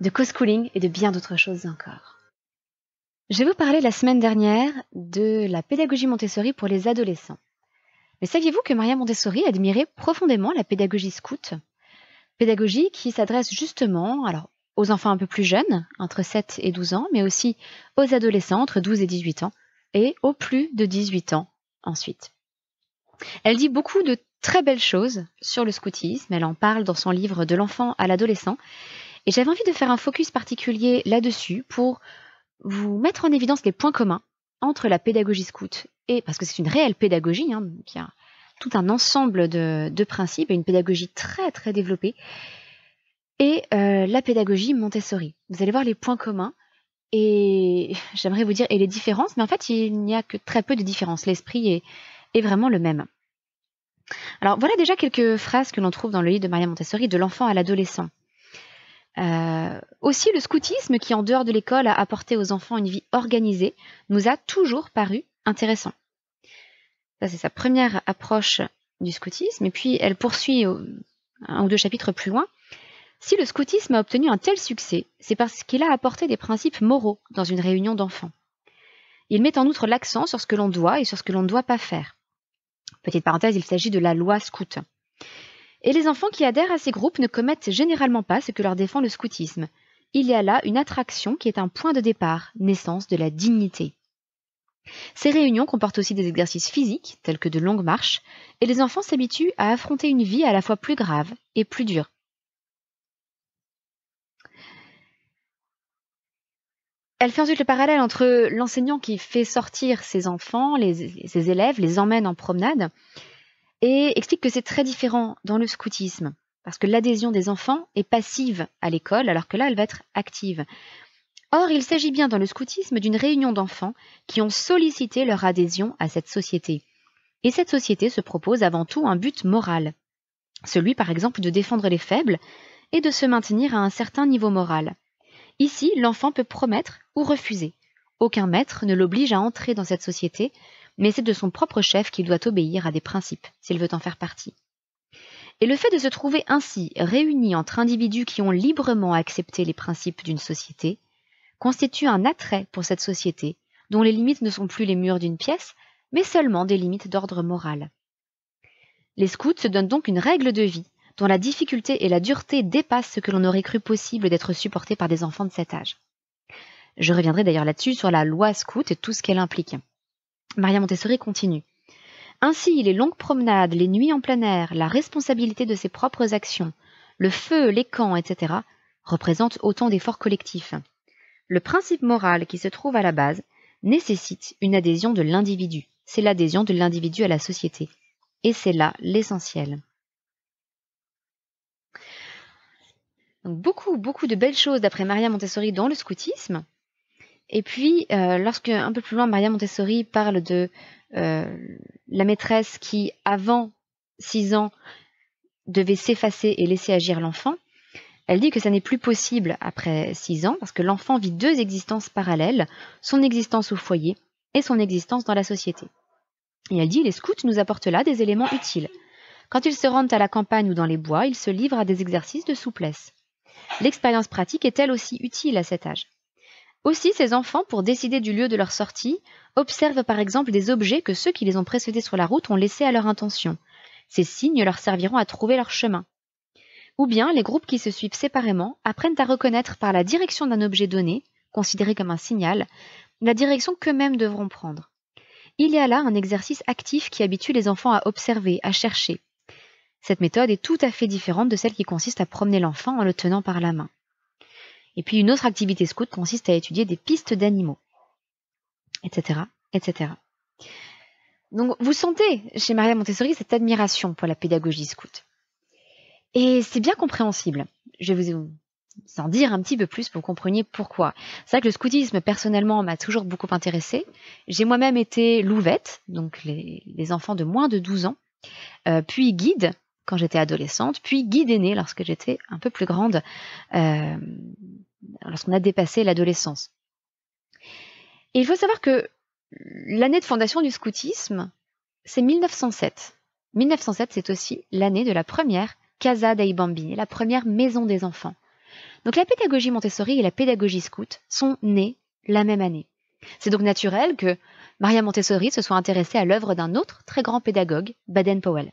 de co-schooling et de bien d'autres choses encore. Je vais vous parler la semaine dernière de la pédagogie Montessori pour les adolescents. Mais saviez-vous que Maria Montessori admirait profondément la pédagogie scout Pédagogie qui s'adresse justement alors, aux enfants un peu plus jeunes, entre 7 et 12 ans, mais aussi aux adolescents entre 12 et 18 ans, et aux plus de 18 ans ensuite. Elle dit beaucoup de très belles choses sur le scoutisme, elle en parle dans son livre De l'enfant à l'adolescent, et j'avais envie de faire un focus particulier là-dessus pour vous mettre en évidence les points communs entre la pédagogie scout et, parce que c'est une réelle pédagogie, hein, il y a tout un ensemble de, de, principes et une pédagogie très très développée, et euh, la pédagogie Montessori. Vous allez voir les points communs et j'aimerais vous dire et les différences, mais en fait il n'y a que très peu de différences. L'esprit est, est vraiment le même. Alors voilà déjà quelques phrases que l'on trouve dans le livre de Maria Montessori, de l'enfant à l'adolescent. Euh, aussi, le scoutisme qui, en dehors de l'école, a apporté aux enfants une vie organisée, nous a toujours paru intéressant. Ça, c'est sa première approche du scoutisme. Et puis, elle poursuit un ou deux chapitres plus loin. Si le scoutisme a obtenu un tel succès, c'est parce qu'il a apporté des principes moraux dans une réunion d'enfants. Il met en outre l'accent sur ce que l'on doit et sur ce que l'on ne doit pas faire. Petite parenthèse, il s'agit de la loi scout. Et les enfants qui adhèrent à ces groupes ne commettent généralement pas ce que leur défend le scoutisme. Il y a là une attraction qui est un point de départ, naissance de la dignité. Ces réunions comportent aussi des exercices physiques, tels que de longues marches, et les enfants s'habituent à affronter une vie à la fois plus grave et plus dure. Elle fait ensuite le parallèle entre l'enseignant qui fait sortir ses enfants, ses élèves, les emmène en promenade, et explique que c'est très différent dans le scoutisme, parce que l'adhésion des enfants est passive à l'école, alors que là, elle va être active. Or, il s'agit bien dans le scoutisme d'une réunion d'enfants qui ont sollicité leur adhésion à cette société. Et cette société se propose avant tout un but moral, celui par exemple de défendre les faibles et de se maintenir à un certain niveau moral. Ici, l'enfant peut promettre ou refuser. Aucun maître ne l'oblige à entrer dans cette société, mais c'est de son propre chef qu'il doit obéir à des principes, s'il veut en faire partie. Et le fait de se trouver ainsi réunis entre individus qui ont librement accepté les principes d'une société constitue un attrait pour cette société, dont les limites ne sont plus les murs d'une pièce, mais seulement des limites d'ordre moral. Les scouts se donnent donc une règle de vie, dont la difficulté et la dureté dépassent ce que l'on aurait cru possible d'être supporté par des enfants de cet âge. Je reviendrai d'ailleurs là-dessus sur la loi scout et tout ce qu'elle implique. Maria Montessori continue. Ainsi, les longues promenades, les nuits en plein air, la responsabilité de ses propres actions, le feu, les camps, etc., représentent autant d'efforts collectifs. Le principe moral qui se trouve à la base nécessite une adhésion de l'individu. C'est l'adhésion de l'individu à la société. Et c'est là l'essentiel. beaucoup, beaucoup de belles choses d'après Maria Montessori dans le scoutisme. Et puis, euh, lorsque un peu plus loin, Maria Montessori parle de euh, la maîtresse qui, avant 6 ans, devait s'effacer et laisser agir l'enfant, elle dit que ça n'est plus possible après 6 ans parce que l'enfant vit deux existences parallèles, son existence au foyer et son existence dans la société. Et elle dit, les scouts nous apportent là des éléments utiles. Quand ils se rendent à la campagne ou dans les bois, ils se livrent à des exercices de souplesse. L'expérience pratique est elle aussi utile à cet âge. Aussi, ces enfants, pour décider du lieu de leur sortie, observent par exemple des objets que ceux qui les ont précédés sur la route ont laissés à leur intention. Ces signes leur serviront à trouver leur chemin. Ou bien les groupes qui se suivent séparément apprennent à reconnaître par la direction d'un objet donné, considéré comme un signal, la direction qu'eux-mêmes devront prendre. Il y a là un exercice actif qui habitue les enfants à observer, à chercher. Cette méthode est tout à fait différente de celle qui consiste à promener l'enfant en le tenant par la main. Et puis une autre activité scout consiste à étudier des pistes d'animaux, etc., etc. Donc vous sentez chez Maria Montessori cette admiration pour la pédagogie scout. Et c'est bien compréhensible. Je vais vous en dire un petit peu plus pour que vous compreniez pourquoi. C'est vrai que le scoutisme, personnellement, m'a toujours beaucoup intéressé. J'ai moi-même été louvette, donc les, enfants de moins de 12 ans, euh, puis guide quand j'étais adolescente, puis guide aînée lorsque j'étais un peu plus grande. Euh, lorsqu'on a dépassé l'adolescence. Et il faut savoir que l'année de fondation du scoutisme, c'est 1907. 1907, c'est aussi l'année de la première Casa dei Bambini, la première maison des enfants. Donc la pédagogie Montessori et la pédagogie scout sont nées la même année. C'est donc naturel que Maria Montessori se soit intéressée à l'œuvre d'un autre très grand pédagogue, Baden Powell.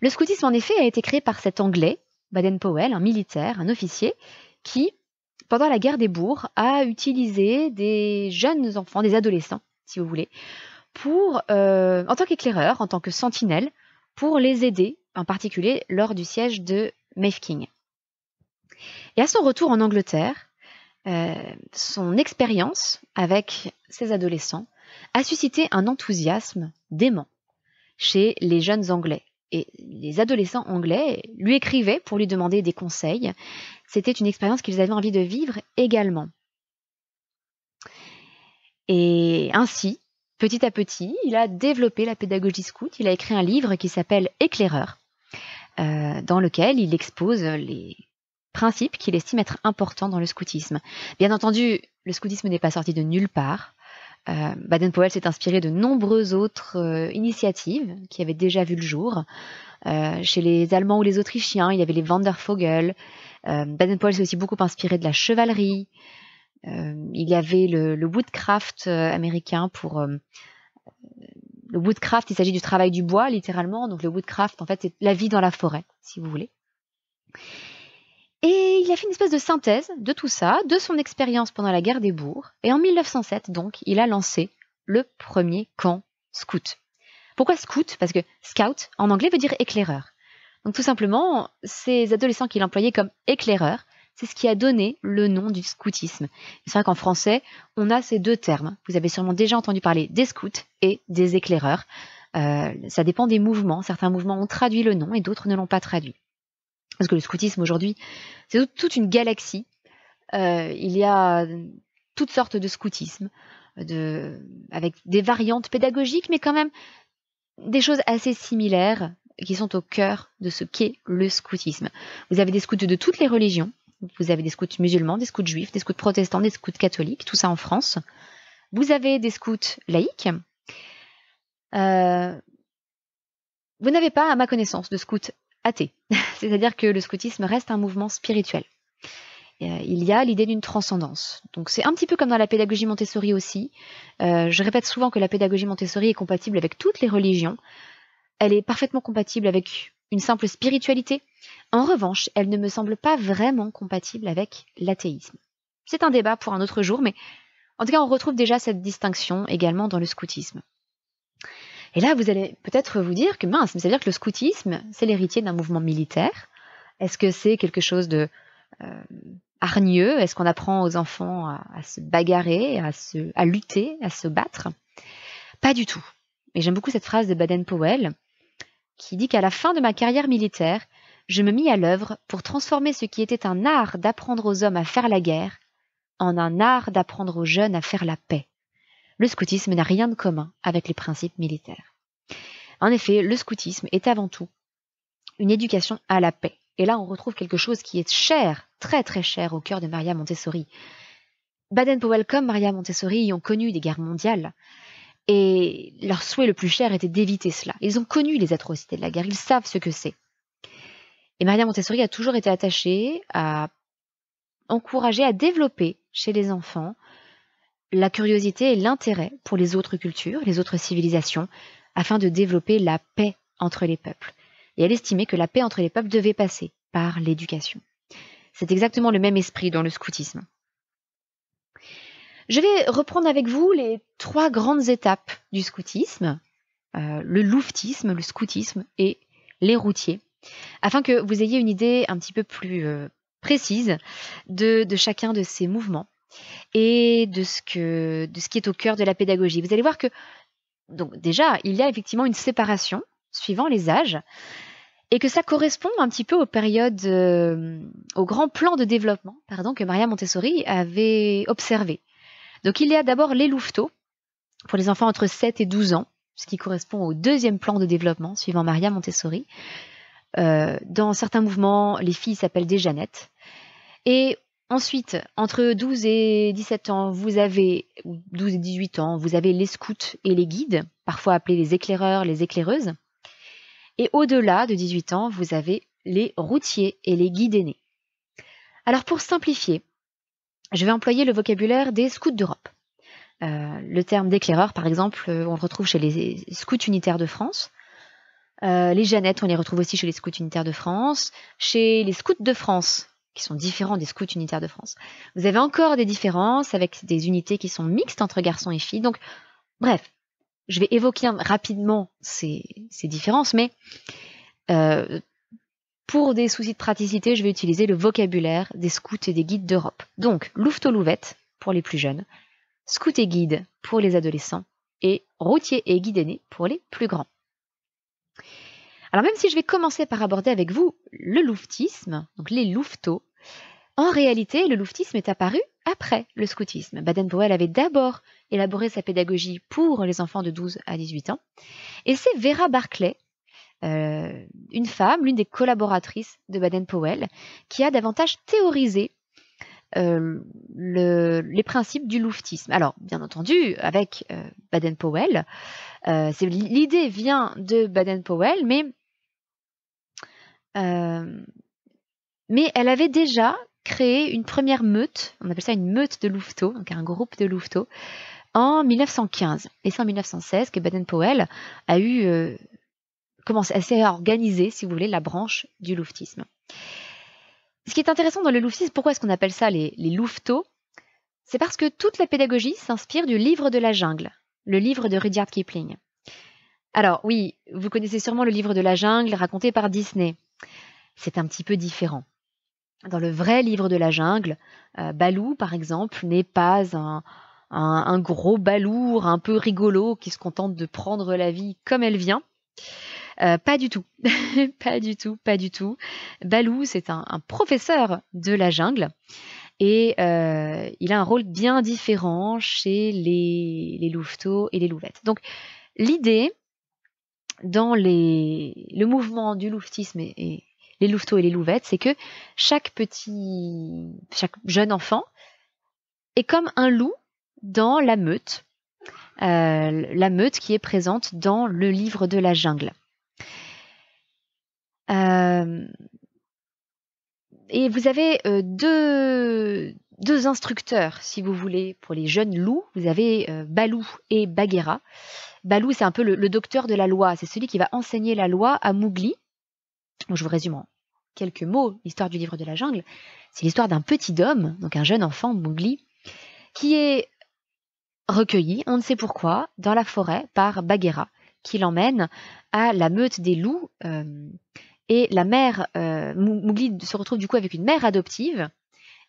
Le scoutisme, en effet, a été créé par cet Anglais, Baden Powell, un militaire, un officier, qui, pendant la guerre des bourgs, a utilisé des jeunes enfants, des adolescents, si vous voulez, pour, euh, en tant qu'éclaireur, en tant que sentinelle, pour les aider, en particulier lors du siège de Mafeking. Et à son retour en Angleterre, euh, son expérience avec ces adolescents a suscité un enthousiasme dément chez les jeunes Anglais. Et les adolescents anglais lui écrivaient pour lui demander des conseils c'était une expérience qu'ils avaient envie de vivre également. Et ainsi, petit à petit, il a développé la pédagogie scout. Il a écrit un livre qui s'appelle Éclaireur, euh, dans lequel il expose les principes qu'il estime être importants dans le scoutisme. Bien entendu, le scoutisme n'est pas sorti de nulle part. Euh, Baden-Powell s'est inspiré de nombreuses autres euh, initiatives qui avaient déjà vu le jour. chez les Allemands ou les Autrichiens, il y avait les Wanderfogel », euh, Baden-Powell s'est aussi beaucoup inspiré de la chevalerie. Euh, il y avait le, le woodcraft euh, américain pour le woodcraft, il s'agit du travail du bois, littéralement. Donc le woodcraft, en fait, c'est la vie dans la forêt, si vous voulez. Et il a fait une espèce de synthèse de tout ça, de son expérience pendant la guerre des bourgs. Et en 1907, donc, il a lancé le premier camp scout. Pourquoi scout Parce que scout, en anglais, veut dire éclaireur. Donc tout simplement, ces adolescents qui l'employaient comme éclaireurs, c'est ce qui a donné le nom du scoutisme. C'est vrai qu'en français, on a ces deux termes. Vous avez sûrement déjà entendu parler des scouts et des éclaireurs. Euh, ça dépend des mouvements. Certains mouvements ont traduit le nom et d'autres ne l'ont pas traduit. Parce que le scoutisme aujourd'hui, c'est toute une galaxie. Euh, il y a toutes sortes de scoutisme, avec des variantes pédagogiques, mais quand même des choses assez similaires, qui sont au cœur de ce qu'est le scoutisme. Vous avez des scouts de toutes les religions, vous avez des scouts musulmans, des scouts juifs, des scouts protestants, des scouts catholiques, tout ça en France. Vous avez des scouts laïques. Euh, vous n'avez pas, à ma connaissance, de scouts athées. C'est-à-dire que le scoutisme reste un mouvement spirituel. Euh, il y a l'idée d'une transcendance. Donc c'est un petit peu comme dans la pédagogie Montessori aussi. Euh, je répète souvent que la pédagogie Montessori est compatible avec toutes les religions, elle est parfaitement compatible avec une simple spiritualité. En revanche, elle ne me semble pas vraiment compatible avec l'athéisme. C'est un débat pour un autre jour, mais en tout cas, on retrouve déjà cette distinction également dans le scoutisme. Et là, vous allez peut-être vous dire que mince, mais ça veut dire que le scoutisme, c'est l'héritier d'un mouvement militaire. Est-ce que c'est quelque chose de euh, hargneux Est-ce qu'on apprend aux enfants à, se bagarrer, à, se, à lutter, à se battre Pas du tout. Et j'aime beaucoup cette phrase de Baden-Powell qui dit qu'à la fin de ma carrière militaire, je me mis à l'œuvre pour transformer ce qui était un art d'apprendre aux hommes à faire la guerre en un art d'apprendre aux jeunes à faire la paix. Le scoutisme n'a rien de commun avec les principes militaires. En effet, le scoutisme est avant tout une éducation à la paix. Et là, on retrouve quelque chose qui est cher, très très cher au cœur de Maria Montessori. Baden-Powell comme Maria Montessori y ont connu des guerres mondiales. Et leur souhait le plus cher était d'éviter cela. Ils ont connu les atrocités de la guerre, ils savent ce que c'est. Et Maria Montessori a toujours été attachée à encourager à développer chez les enfants la curiosité et l'intérêt pour les autres cultures, les autres civilisations, afin de développer la paix entre les peuples. Et elle estimait que la paix entre les peuples devait passer par l'éducation. C'est exactement le même esprit dans le scoutisme. Je vais reprendre avec vous les trois grandes étapes du scoutisme, euh, le louftisme, le scoutisme et les routiers, afin que vous ayez une idée un petit peu plus euh, précise de, chacun de ces mouvements et de ce, qui est au cœur de la pédagogie. Vous allez voir que, donc déjà, il y a effectivement une séparation suivant les âges et que ça correspond un petit peu aux périodes, aux euh, au grand plan de développement, pardon, que Maria Montessori avait observé. Donc il y a d'abord les louveteaux pour les enfants entre 7 et 12 ans, ce qui correspond au deuxième plan de développement suivant Maria Montessori. Euh, dans certains mouvements, les filles s'appellent des Jeannettes. Et ensuite, entre 12 et 17 ans, vous avez, ou 12 et 18 ans, vous avez les scouts et les guides, parfois appelés les éclaireurs, les éclaireuses. Et au-delà de 18 ans, vous avez les routiers et les guides aînés. Alors pour simplifier, je vais employer le vocabulaire des scouts d'Europe. Euh, le terme d'éclaireur, par exemple, euh, on le retrouve chez les scouts unitaires de France. Euh, les Jeannettes, on les retrouve aussi chez les scouts unitaires de France. Chez les scouts de France, qui sont différents des scouts unitaires de France. Vous avez encore des différences avec des unités qui sont mixtes entre garçons et filles. Donc, bref, je vais évoquer rapidement ces, différences, mais pour des soucis de praticité, je vais utiliser le vocabulaire des scouts et des guides d'Europe. Donc, louveteau-louvette pour les plus jeunes, scout et guide pour les adolescents, et routier et guide aîné pour les plus grands. Alors même si je vais commencer par aborder avec vous le louvetisme, donc les louveteaux, en réalité, le louvetisme est apparu après le scoutisme. Baden-Powell avait d'abord élaboré sa pédagogie pour les enfants de 12 à 18 ans, et c'est Vera Barclay euh, une femme, l'une des collaboratrices de Baden-Powell, qui a davantage théorisé euh, les principes du louftisme. Alors, bien entendu, avec Baden-Powell, euh, l'idée vient de Baden-Powell, mais, mais elle avait déjà créé une première meute, on appelle ça une meute de louveteaux, donc un groupe de louveteaux, en 1915. Et c'est en 1916 que Baden-Powell a eu commence à s'organiser, si vous voulez, la branche du louvetisme. Ce qui est intéressant dans le louvetisme, pourquoi est-ce qu'on appelle ça les, les C'est parce que toute la pédagogie s'inspire du livre de la jungle, le livre de Rudyard Kipling. Alors oui, vous connaissez sûrement le livre de la jungle raconté par Disney. C'est un petit peu différent. Dans le vrai livre de la jungle, euh, Balou, par exemple, n'est pas un, gros balourd un peu rigolo qui se contente de prendre la vie comme elle vient. Euh, pas du tout, pas du tout, pas du tout. Balou, c'est un, professeur de la jungle. Et euh, il a un rôle bien différent chez les, louveteaux et les louvettes. Donc l'idée dans les, le mouvement du louvetisme et, les louveteaux et les louvettes, c'est que chaque petit, chaque jeune enfant est comme un loup dans la meute, euh, la meute qui est présente dans le livre de la jungle et vous avez deux, deux instructeurs, si vous voulez, pour les jeunes loups. Vous avez Balou et Bagheera. Balou, c'est un peu le, docteur de la loi. C'est celui qui va enseigner la loi à Mougli. je vous résume en quelques mots l'histoire du livre de la jungle. C'est l'histoire d'un petit homme, donc un jeune enfant, Mougli, qui est recueilli, on ne sait pourquoi, dans la forêt par Bagheera, qui l'emmène à la meute des loups. Et la mère, euh, mougli se retrouve du coup avec une mère adoptive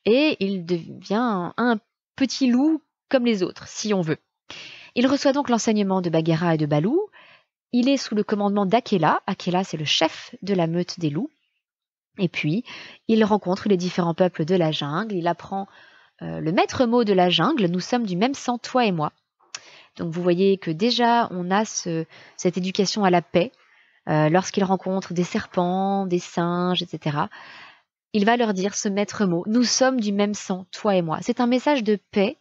et il devient un, petit loup comme les autres, si on veut. Il reçoit donc l'enseignement de Bagheera et de Balou. Il est sous le commandement d'Akela. Akela, c'est le chef de la meute des loups. Et puis, il rencontre les différents peuples de la jungle. Il apprend euh, le maître mot de la jungle. Nous sommes du même sang, toi et moi. Donc vous voyez que déjà, on a cette éducation à la paix, euh, lorsqu'il rencontre des serpents, des singes, etc., il va leur dire ce maître mot, nous sommes du même sang, toi et moi. C'est un message de paix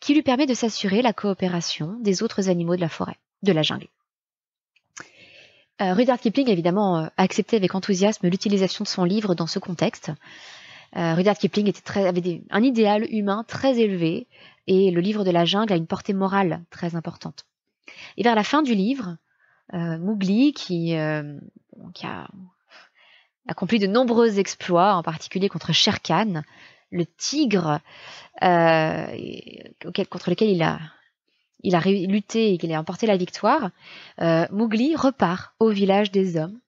qui lui permet de s'assurer la coopération des autres animaux de la forêt, de la jungle. Euh, Rudyard Kipling, évidemment, euh, a accepté avec enthousiasme l'utilisation de son livre dans ce contexte. Rudyard Kipling était avait un idéal humain très élevé et le livre de la jungle a une portée morale très importante. Et vers la fin du livre, euh, mougli euh, qui, a accompli de nombreux exploits, en particulier contre Sher Khan, le tigre euh, contre lequel il a, lutté et qu'il a emporté la victoire, euh, repart au village des hommes.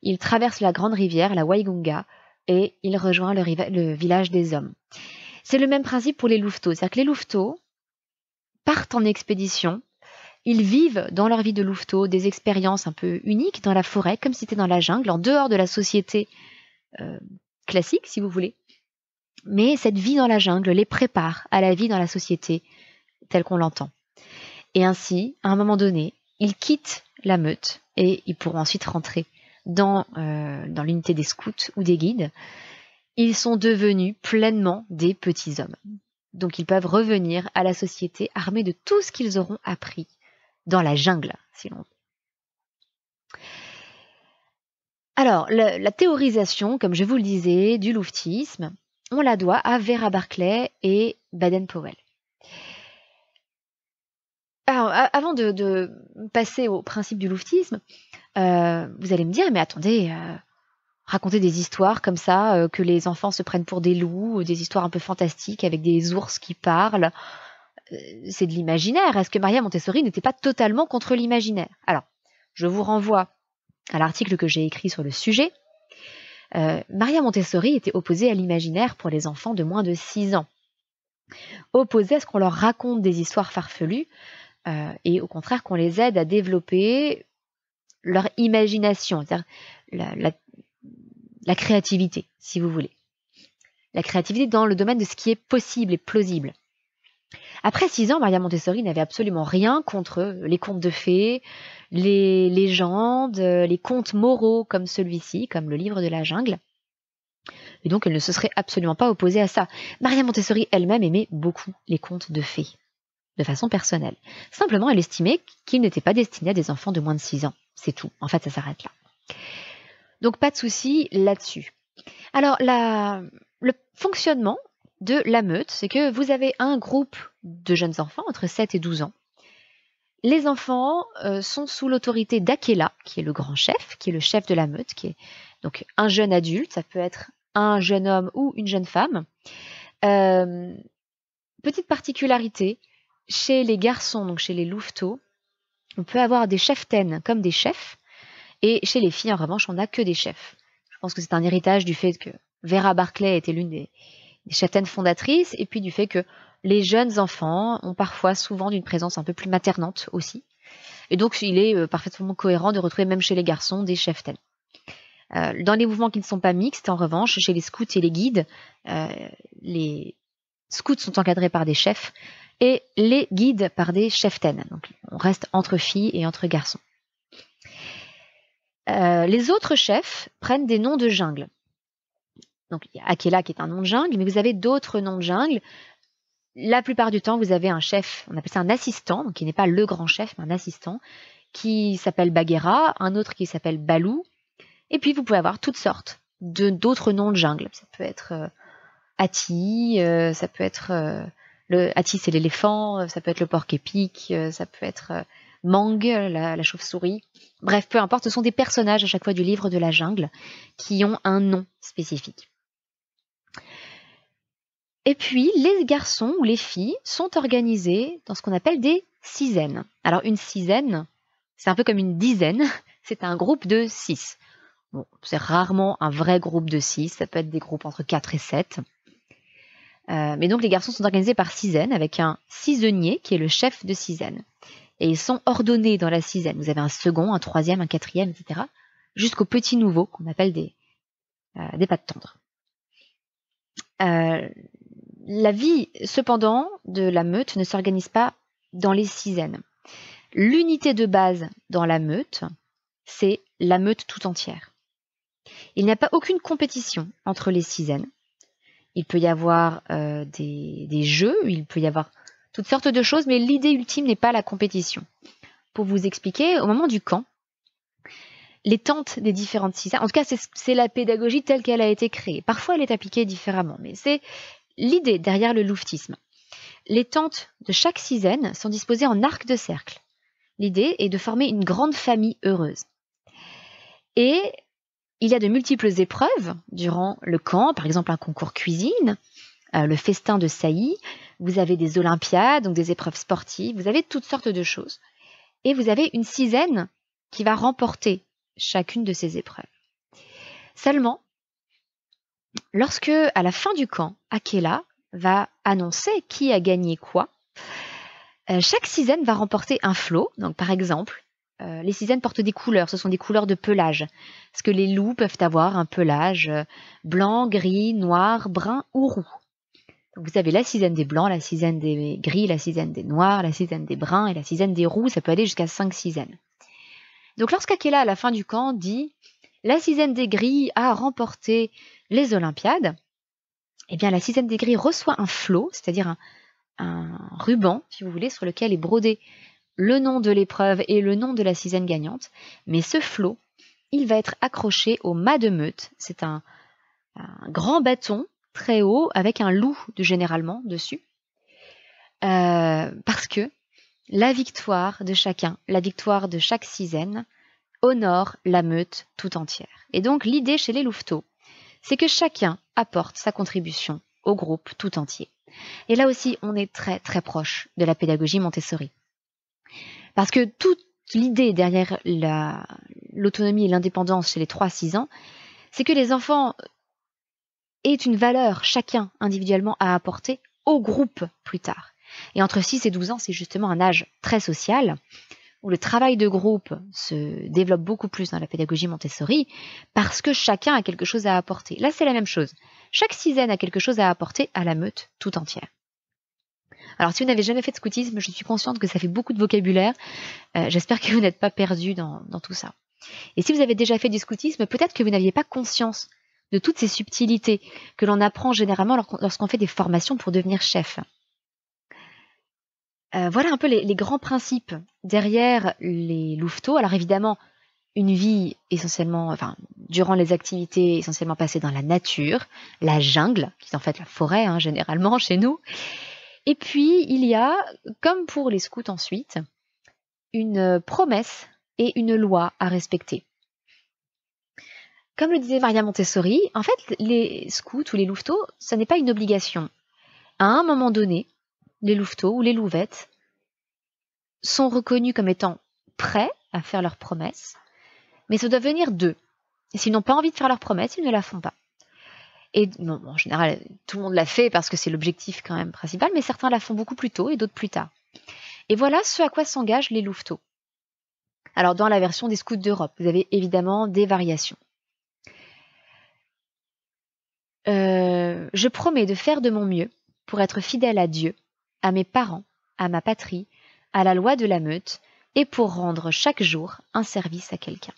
Il traverse la grande rivière, la Waigunga, et il rejoint le, village des hommes. C'est le même principe pour les louveteaux. C'est-à-dire que les louveteaux partent en expédition ils vivent dans leur vie de louveteau des expériences un peu uniques dans la forêt, comme si c'était dans la jungle, en dehors de la société euh, classique, si vous voulez. Mais cette vie dans la jungle les prépare à la vie dans la société telle qu'on l'entend. Et ainsi, à un moment donné, ils quittent la meute et ils pourront ensuite rentrer dans, euh, dans l'unité des scouts ou des guides. Ils sont devenus pleinement des petits hommes. Donc ils peuvent revenir à la société armés de tout ce qu'ils auront appris dans la jungle, si l'on veut. Alors, la théorisation, comme je vous le disais, du louvetisme, on la doit à Vera Barclay et Baden-Powell. avant de, passer au principe du louvetisme, euh, vous allez me dire, mais attendez, euh, raconter des histoires comme ça, euh, que les enfants se prennent pour des loups, des histoires un peu fantastiques avec des ours qui parlent, euh, c'est de l'imaginaire. Est-ce que Maria Montessori n'était pas totalement contre l'imaginaire Alors, je vous renvoie à l'article que j'ai écrit sur le sujet. Euh, Maria Montessori était opposée à l'imaginaire pour les enfants de moins de 6 ans, opposée à ce qu'on leur raconte des histoires farfelues euh, et au contraire qu'on les aide à développer leur imagination, c'est-à-dire la créativité, si vous voulez. La créativité dans le domaine de ce qui est possible et plausible. Après six ans, Maria Montessori n'avait absolument rien contre euh, les contes de fées, les légendes, euh, les contes moraux comme celui-ci, comme le livre de la jungle. Et donc elle ne se serait absolument pas opposée à ça. Maria Montessori elle-même aimait beaucoup les contes de fées, de façon personnelle. Simplement, elle estimait qu'ils n'étaient pas destinés à des enfants de moins de six ans. C'est tout. En fait, ça s'arrête là. Donc pas de souci là-dessus. Alors, la... le fonctionnement de la meute, c'est que vous avez un groupe de jeunes enfants entre 7 et 12 ans. Les enfants euh, sont sous l'autorité d'Akela, qui est le grand chef, qui est le chef de la meute, qui est donc un jeune adulte, ça peut être un jeune homme ou une jeune femme. Euh, petite particularité, chez les garçons, donc chez les louveteaux, on peut avoir des cheftaines comme des chefs, et chez les filles, en revanche, on n'a que des chefs. Je pense que c'est un héritage du fait que Vera Barclay était l'une des, des châtaignes fondatrices, et puis du fait que les jeunes enfants ont parfois souvent une présence un peu plus maternante aussi. Et donc, il est euh, parfaitement cohérent de retrouver même chez les garçons des cheftaines. Euh, dans les mouvements qui ne sont pas mixtes, en revanche, chez les scouts et les guides, euh, les scouts sont encadrés par des chefs et les guides par des cheftaines. Donc, on reste entre filles et entre garçons. les autres chefs prennent des noms de jungle. Donc Akela qui est un nom de jungle, mais vous avez d'autres noms de jungle. La plupart du temps, vous avez un chef, on appelle ça un assistant, donc qui n'est pas le grand chef, mais un assistant, qui s'appelle Bagheera, un autre qui s'appelle Balou, et puis vous pouvez avoir toutes sortes de d'autres noms de jungle. Ça peut être euh, Ati, euh, ça peut être euh, le Ati c'est l'éléphant, ça peut être le porc épique, ça peut être Mang, la chauve-souris. Bref, peu importe, ce sont des personnages à chaque fois du livre de la jungle qui ont un nom spécifique. Et puis, les garçons ou les filles sont organisés dans ce qu'on appelle des sixaines. Alors, une sixaine, c'est un peu comme une dizaine, c'est un groupe de six. Bon, c'est rarement un vrai groupe de six, ça peut être des groupes entre quatre et sept. Euh, mais donc, les garçons sont organisés par sixaines avec un sisonnier qui est le chef de sixaine. Et ils sont ordonnés dans la sixaine. Vous avez un second, un troisième, un quatrième, etc. Jusqu'aux petits nouveaux qu'on appelle des, euh, des pattes tendres. Euh, la vie, cependant, de la meute ne s'organise pas dans les sixaines. L'unité de base dans la meute, c'est la meute tout entière. Il n'y a pas aucune compétition entre les sixaines. Il peut y avoir euh, des, jeux, il peut y avoir toutes sortes de choses, mais l'idée ultime n'est pas la compétition. Pour vous expliquer, au moment du camp, les tentes des différentes sixaines, En tout cas, c'est la pédagogie telle qu'elle a été créée. Parfois, elle est appliquée différemment, mais c'est L'idée derrière le louvetisme. Les tentes de chaque sixaine sont disposées en arc de cercle. L'idée est de former une grande famille heureuse. Et il y a de multiples épreuves durant le camp, par exemple un concours cuisine, euh, le festin de saillie, vous avez des olympiades, donc des épreuves sportives, vous avez toutes sortes de choses. Et vous avez une sixaine qui va remporter chacune de ces épreuves. Seulement, Lorsque, à la fin du camp, Akela va annoncer qui a gagné quoi, euh, chaque sizaine va remporter un flot. Donc, par exemple, euh, les sizaines portent des couleurs. Ce sont des couleurs de pelage. Parce que les loups peuvent avoir un pelage euh, blanc, gris, noir, brun ou roux. vous avez la sizaine des blancs, la sizaine des gris, la sizaine des noirs, la sizaine des bruns et la sizaine des roux. Ça peut aller jusqu'à cinq sizaines. Donc, lorsqu'Akela, à la fin du camp, dit La sizaine des gris a remporté les Olympiades, eh bien, la sixième grilles reçoit un flot, c'est-à-dire un, ruban, si vous voulez, sur lequel est brodé le nom de l'épreuve et le nom de la sixième gagnante. Mais ce flot, il va être accroché au mât de meute. C'est un, grand bâton très haut avec un loup généralement dessus. Euh, parce que la victoire de chacun, la victoire de chaque sizaine, honore la meute tout entière. Et donc l'idée chez les louveteaux, c'est que chacun apporte sa contribution au groupe tout entier. Et là aussi, on est très très proche de la pédagogie Montessori. Parce que toute l'idée derrière l'autonomie et l'indépendance chez les 3-6 ans, c'est que les enfants aient une valeur chacun individuellement à apporter au groupe plus tard. Et entre 6 et 12 ans, c'est justement un âge très social où le travail de groupe se développe beaucoup plus dans la pédagogie Montessori parce que chacun a quelque chose à apporter. Là, c'est la même chose. Chaque sixaine a quelque chose à apporter à la meute tout entière. Alors, si vous n'avez jamais fait de scoutisme, je suis consciente que ça fait beaucoup de vocabulaire. Euh, j'espère que vous n'êtes pas perdu dans, tout ça. Et si vous avez déjà fait du scoutisme, peut-être que vous n'aviez pas conscience de toutes ces subtilités que l'on apprend généralement lorsqu'on fait des formations pour devenir chef. Euh, voilà un peu les, grands principes derrière les louveteaux. Alors évidemment, une vie essentiellement, enfin, durant les activités essentiellement passées dans la nature, la jungle, qui est en fait la forêt hein, généralement chez nous. Et puis, il y a, comme pour les scouts ensuite, une promesse et une loi à respecter. Comme le disait Maria Montessori, en fait, les scouts ou les louveteaux, ce n'est pas une obligation. À un moment donné, les louveteaux ou les louvettes sont reconnus comme étant prêts à faire leurs promesses, mais ça doit venir d'eux. Et s'ils n'ont pas envie de faire leurs promesses, ils ne la font pas. Et en général, tout le monde la fait parce que c'est l'objectif quand même principal, mais certains la font beaucoup plus tôt et d'autres plus tard. Et voilà ce à quoi s'engagent les louveteaux. Alors dans la version des scouts d'Europe, vous avez évidemment des variations. Euh, je promets de faire de mon mieux pour être fidèle à Dieu à mes parents, à ma patrie, à la loi de la meute, et pour rendre chaque jour un service à quelqu'un.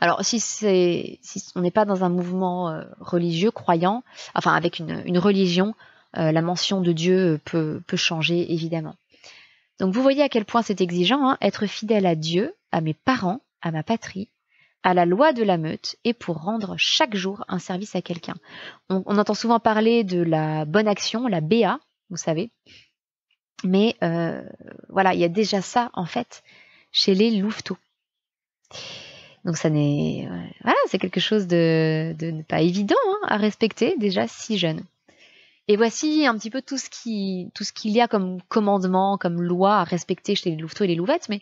Alors, si, si on n'est pas dans un mouvement euh, religieux croyant, enfin avec une, religion, euh, la mention de Dieu euh, peut, changer évidemment. Donc, vous voyez à quel point c'est exigeant, hein, être fidèle à Dieu, à mes parents, à ma patrie, à la loi de la meute et pour rendre chaque jour un service à quelqu'un. On, on entend souvent parler de la bonne action, la BA, vous savez. Mais euh, voilà, il y a déjà ça en fait chez les louveteaux. Donc ça n'est voilà, c'est quelque chose de, de, pas évident hein, à respecter déjà si jeune. Et voici un petit peu tout ce qui tout ce qu'il y a comme commandement, comme loi à respecter chez les louveteaux et les louvettes. Mais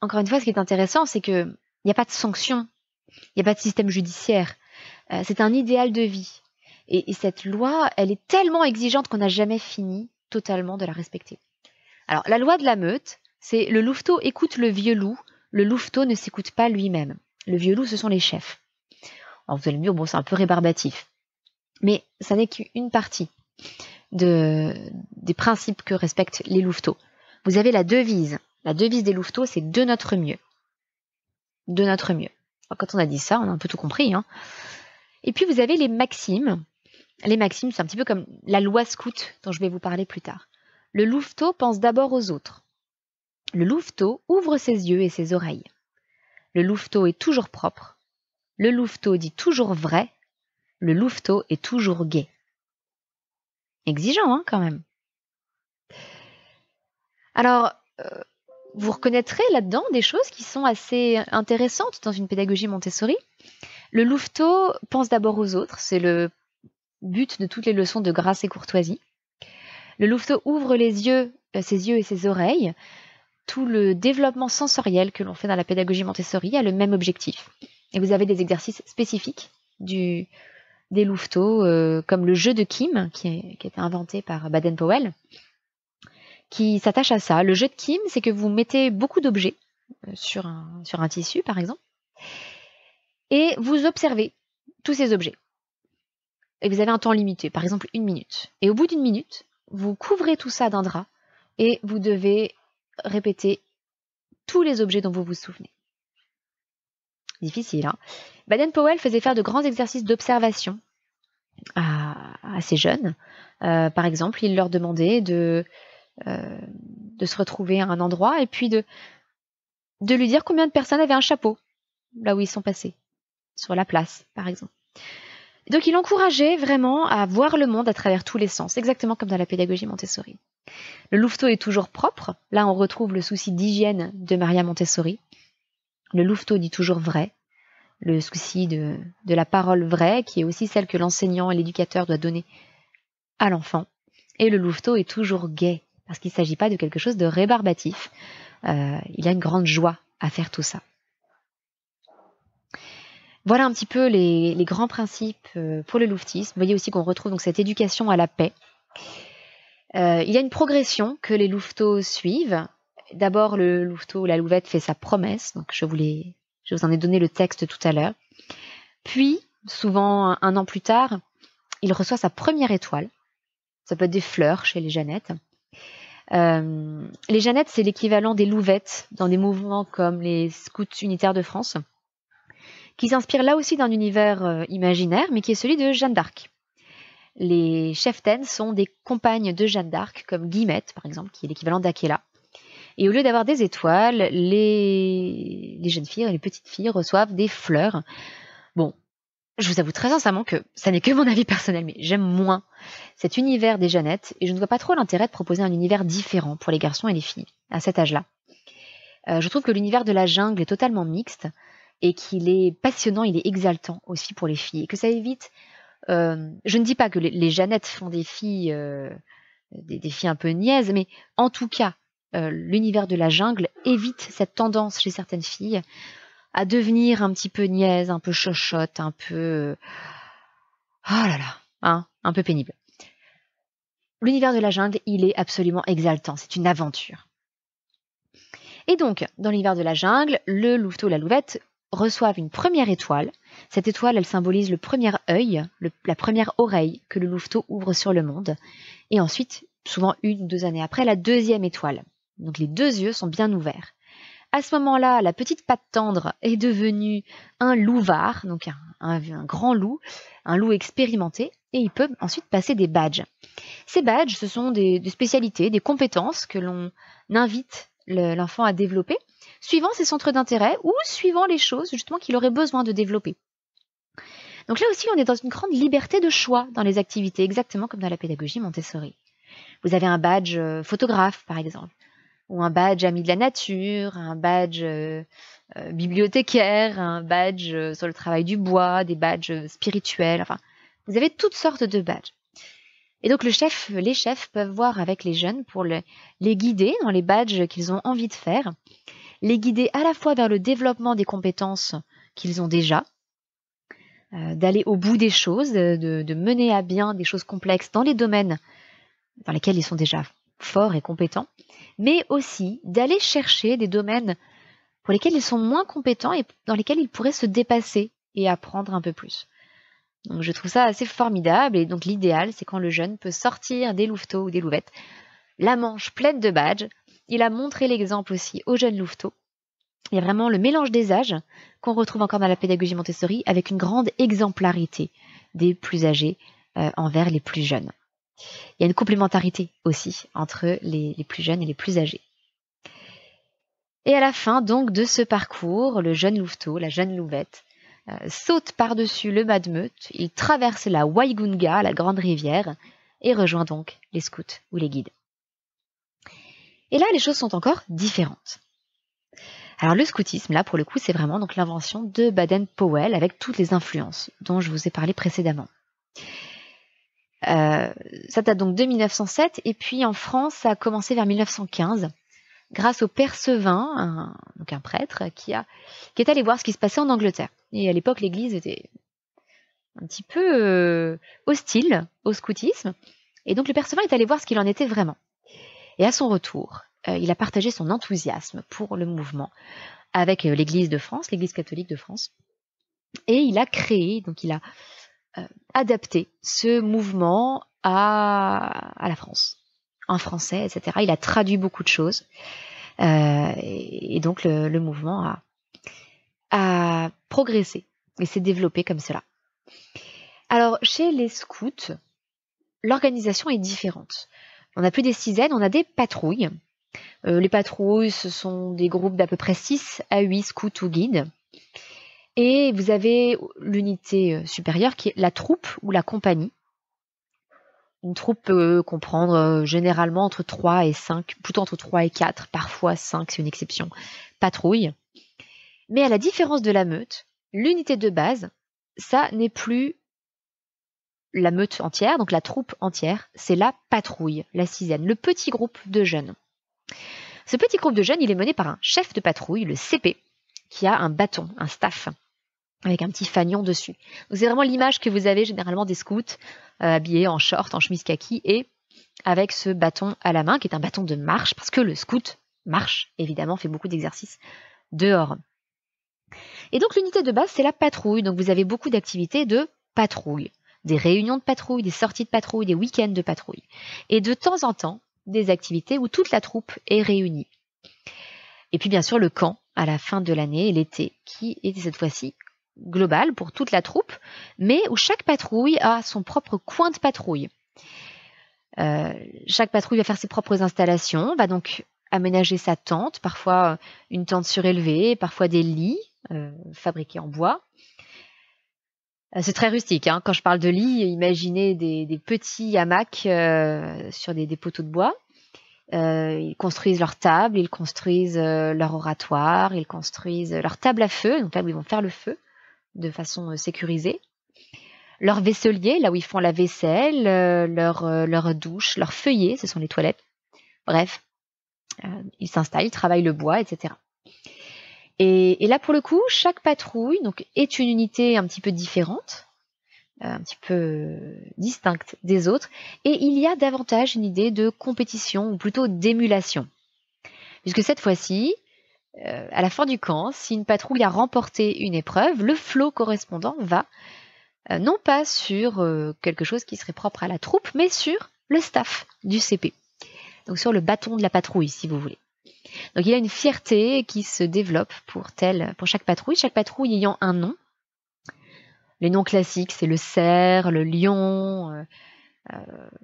encore une fois, ce qui est intéressant, c'est que il n'y a pas de sanction, il n'y a pas de système judiciaire. Euh, c'est un idéal de vie. Et, cette loi, elle est tellement exigeante qu'on n'a jamais fini totalement de la respecter. Alors, la loi de la meute, c'est le louveteau écoute le vieux loup, le louveteau ne s'écoute pas lui-même. Le vieux loup, ce sont les chefs. Alors, vous allez me dire, bon, c'est un peu rébarbatif. Mais ça n'est qu'une partie des principes que respectent les louveteaux. Vous avez la devise. La devise des louveteaux, c'est de notre mieux. De notre mieux. quand on a dit ça, on a un peu tout compris. Hein. Et puis, vous avez les maximes les maximes, c'est un petit peu comme la loi scout dont je vais vous parler plus tard. Le louveteau pense d'abord aux autres. Le louveteau ouvre ses yeux et ses oreilles. Le louveteau est toujours propre. Le louveteau dit toujours vrai. Le louveteau est toujours gai. Exigeant, hein, quand même. Alors, euh, vous reconnaîtrez là-dedans des choses qui sont assez intéressantes dans une pédagogie Montessori. Le louveteau pense d'abord aux autres, c'est le but de toutes les leçons de grâce et courtoisie. Le louveteau ouvre les yeux, euh, ses yeux et ses oreilles. Tout le développement sensoriel que l'on fait dans la pédagogie Montessori a le même objectif. Et vous avez des exercices spécifiques des louveteaux, euh, comme le jeu de Kim, qui, a été inventé par Baden-Powell, qui s'attache à ça. Le jeu de Kim, c'est que vous mettez beaucoup d'objets euh, sur un, sur un tissu, par exemple, et vous observez tous ces objets et vous avez un temps limité, par exemple une minute. Et au bout d'une minute, vous couvrez tout ça d'un drap et vous devez répéter tous les objets dont vous vous souvenez. Difficile, hein Baden-Powell faisait faire de grands exercices d'observation à, à, ces jeunes. Euh, par exemple, il leur demandait euh, de, se retrouver à un endroit et puis de lui dire combien de personnes avaient un chapeau là où ils sont passés, sur la place, par exemple. Donc il encourageait vraiment à voir le monde à travers tous les sens, exactement comme dans la pédagogie Montessori. Le louveteau est toujours propre, là on retrouve le souci d'hygiène de Maria Montessori. Le louveteau dit toujours vrai, le souci de, la parole vraie, qui est aussi celle que l'enseignant et l'éducateur doit donner à l'enfant. Et le louveteau est toujours gai, parce qu'il ne s'agit pas de quelque chose de rébarbatif. Euh, il y a une grande joie à faire tout ça. Voilà un petit peu les, grands principes euh, pour le louvetisme. Vous voyez aussi qu'on retrouve donc cette éducation à la paix. Euh, il y a une progression que les louveteaux suivent. D'abord, le louveteau, la louvette fait sa promesse, donc je, vous en ai donné le texte tout à l'heure. Puis, souvent un an plus tard, il reçoit sa première étoile. Ça peut être des fleurs chez les Jeannettes. Euh, les Jeannettes, c'est l'équivalent des louvettes dans des mouvements comme les scouts unitaires de France qui s'inspire là aussi d'un univers euh, imaginaire, mais qui est celui de Jeanne d'Arc. Les cheftaines sont des compagnes de Jeanne d'Arc, comme Guillemette, par exemple, qui est l'équivalent d'Akela. Et au lieu d'avoir des étoiles, les... jeunes filles et les petites filles reçoivent des fleurs. Bon, je vous avoue très sincèrement que ça n'est que mon avis personnel, mais j'aime moins cet univers des Jeannettes et je ne vois pas trop l'intérêt de proposer un univers différent pour les garçons et les filles à cet âge-là. Euh, je trouve que l'univers de la jungle est totalement mixte, et qu'il est passionnant, il est exaltant aussi pour les filles et que ça évite. Euh, je ne dis pas que les, Jeannettes font des filles, euh, des, un peu niaises, mais en tout cas, euh, l'univers de la jungle évite cette tendance chez certaines filles à devenir un petit peu niaise, un peu chochotte, un peu, oh là là, hein, un peu pénible. L'univers de la jungle, il est absolument exaltant. C'est une aventure. Et donc, dans l'univers de la jungle, le louveteau, la louvette, reçoivent une première étoile. Cette étoile, elle symbolise le premier œil, la première oreille que le louveteau ouvre sur le monde. Et ensuite, souvent une ou deux années après, la deuxième étoile. Donc les deux yeux sont bien ouverts. À ce moment-là, la petite patte tendre est devenue un louvard, donc un, grand loup, un loup expérimenté, et il peut ensuite passer des badges. Ces badges, ce sont des, des spécialités, des compétences que l'on invite l'enfant a développé suivant ses centres d'intérêt ou suivant les choses justement qu'il aurait besoin de développer. Donc là aussi, on est dans une grande liberté de choix dans les activités, exactement comme dans la pédagogie Montessori. Vous avez un badge euh, photographe, par exemple, ou un badge ami de la nature, un badge euh, euh, bibliothécaire, un badge sur le travail du bois, des badges spirituels, enfin, vous avez toutes sortes de badges. Et donc les chefs peuvent voir avec les jeunes pour les guider dans les badges qu'ils ont envie de faire, les guider à la fois vers le développement des compétences qu'ils ont déjà, euh, d'aller au bout des choses, de, mener à bien des choses complexes dans les domaines dans lesquels ils sont déjà forts et compétents, mais aussi d'aller chercher des domaines pour lesquels ils sont moins compétents et dans lesquels ils pourraient se dépasser et apprendre un peu plus. Donc je trouve ça assez formidable et donc l'idéal c'est quand le jeune peut sortir des louveteaux ou des louvettes, la manche pleine de badges, il a montré l'exemple aussi aux jeunes louveteaux. Il y a vraiment le mélange des âges qu'on retrouve encore dans la pédagogie Montessori avec une grande exemplarité des plus âgés euh, envers les plus jeunes. Il y a une complémentarité aussi entre les, les plus jeunes et les plus âgés. Et à la fin donc de ce parcours, le jeune louveteau, la jeune louvette, euh, saute par-dessus le Madmeut, il traverse la Waigunga, la grande rivière, et rejoint donc les scouts ou les guides. Et là, les choses sont encore différentes. Alors le scoutisme, là, pour le coup, c'est vraiment donc l'invention de Baden-Powell avec toutes les influences dont je vous ai parlé précédemment. Euh, ça date donc de 1907 et puis en France, ça a commencé vers 1915 grâce au Percevin, un, prêtre, qui, est allé voir ce qui se passait en Angleterre. Et à l'époque, l'Église était un petit peu euh, hostile au scoutisme. Et donc le père est allé voir ce qu'il en était vraiment. Et à son retour, euh, il a partagé son enthousiasme pour le mouvement avec euh, l'Église de France, l'Église catholique de France. Et il a créé, donc il a adapté ce mouvement à la France en français, etc. Il a traduit beaucoup de choses. Euh, et, donc le, mouvement a, progressé et s'est développé comme cela. Alors chez les scouts, l'organisation est différente. On n'a plus des dizaines, on a des patrouilles. Euh, les patrouilles, ce sont des groupes d'à peu près 6 à 8 scouts ou guides. Et vous avez l'unité supérieure qui est la troupe ou la compagnie. Une troupe peut comprendre euh, généralement entre 3 et 5, plutôt entre 3 et 4, parfois 5, c'est une exception, patrouille. Mais à la différence de la meute, l'unité de base, ça n'est plus la meute entière, donc la troupe entière, c'est la patrouille, la sizaine, le petit groupe de jeunes. Ce petit groupe de jeunes, il est mené par un chef de patrouille, le CP, qui a un bâton, un staff avec un petit fanion dessus. c'est vraiment l'image que vous avez généralement des scouts euh, habillés en short, en chemise kaki et avec ce bâton à la main qui est un bâton de marche parce que le scout marche évidemment, fait beaucoup d'exercices dehors. Et donc l'unité de base c'est la patrouille. Donc vous avez beaucoup d'activités de patrouille, des réunions de patrouille, des sorties de patrouille, des week-ends de patrouille et de temps en temps des activités où toute la troupe est réunie. Et puis bien sûr le camp à la fin de l'année, l'été, qui était cette fois-ci global pour toute la troupe, mais où chaque patrouille a son propre coin de patrouille. Euh, chaque patrouille va faire ses propres installations, va donc aménager sa tente, parfois euh, une tente surélevée, parfois des lits euh, fabriqués en bois. C'est très rustique. Hein. Quand je parle de lits, imaginez des, petits hamacs sur des, des, poteaux de bois. ils construisent leur table, ils construisent leur oratoire, ils construisent leur table à feu, donc là ils vont faire le feu de façon euh, sécurisée. Leur vaisselier, là où ils font la vaisselle, leur, leur euh, douche, leur feuillet, ce sont les toilettes. Bref, euh, ils s'installent, ils travaillent le bois, etc. Et, là, pour le coup, chaque patrouille donc, est une unité un petit peu différente, un petit peu distincte des autres, et il y a davantage une idée de compétition, ou plutôt d'émulation. Puisque cette fois-ci, euh, à la fin du camp, si une patrouille a remporté une épreuve, le flot correspondant va euh, non pas sur euh, quelque chose qui serait propre à la troupe, mais sur le staff du CP. Donc sur le bâton de la patrouille, si vous voulez. Donc il y a une fierté qui se développe pour, pour chaque patrouille, chaque patrouille ayant un nom. Les noms classiques, c'est le cerf, le lion,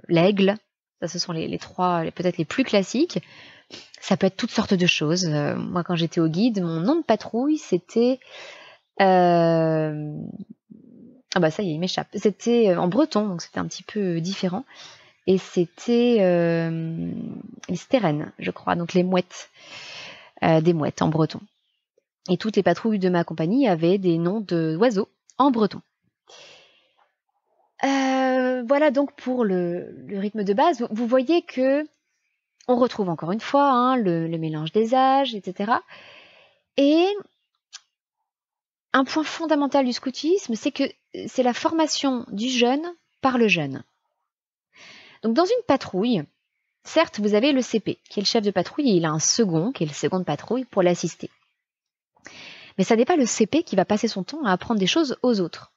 l'aigle. Ça, ce sont les, les trois, peut-être les plus classiques. Ça peut être toutes sortes de choses. Euh, moi, quand j'étais au guide, mon nom de patrouille, c'était... Euh, ah bah ça y est, il m'échappe. C'était euh, en breton, donc c'était un petit peu différent. Et c'était les stérènes, je crois, donc les mouettes. des mouettes en breton. Et toutes les patrouilles de ma compagnie avaient des noms d'oiseaux en breton. voilà donc pour le, rythme de base. vous voyez que on retrouve encore une fois hein, le, mélange des âges, etc. Et un point fondamental du scoutisme, c'est que c'est la formation du jeune par le jeune. Donc dans une patrouille, certes, vous avez le CP, qui est le chef de patrouille, et il a un second, qui est le second de patrouille, pour l'assister. Mais ça n'est pas le CP qui va passer son temps à apprendre des choses aux autres.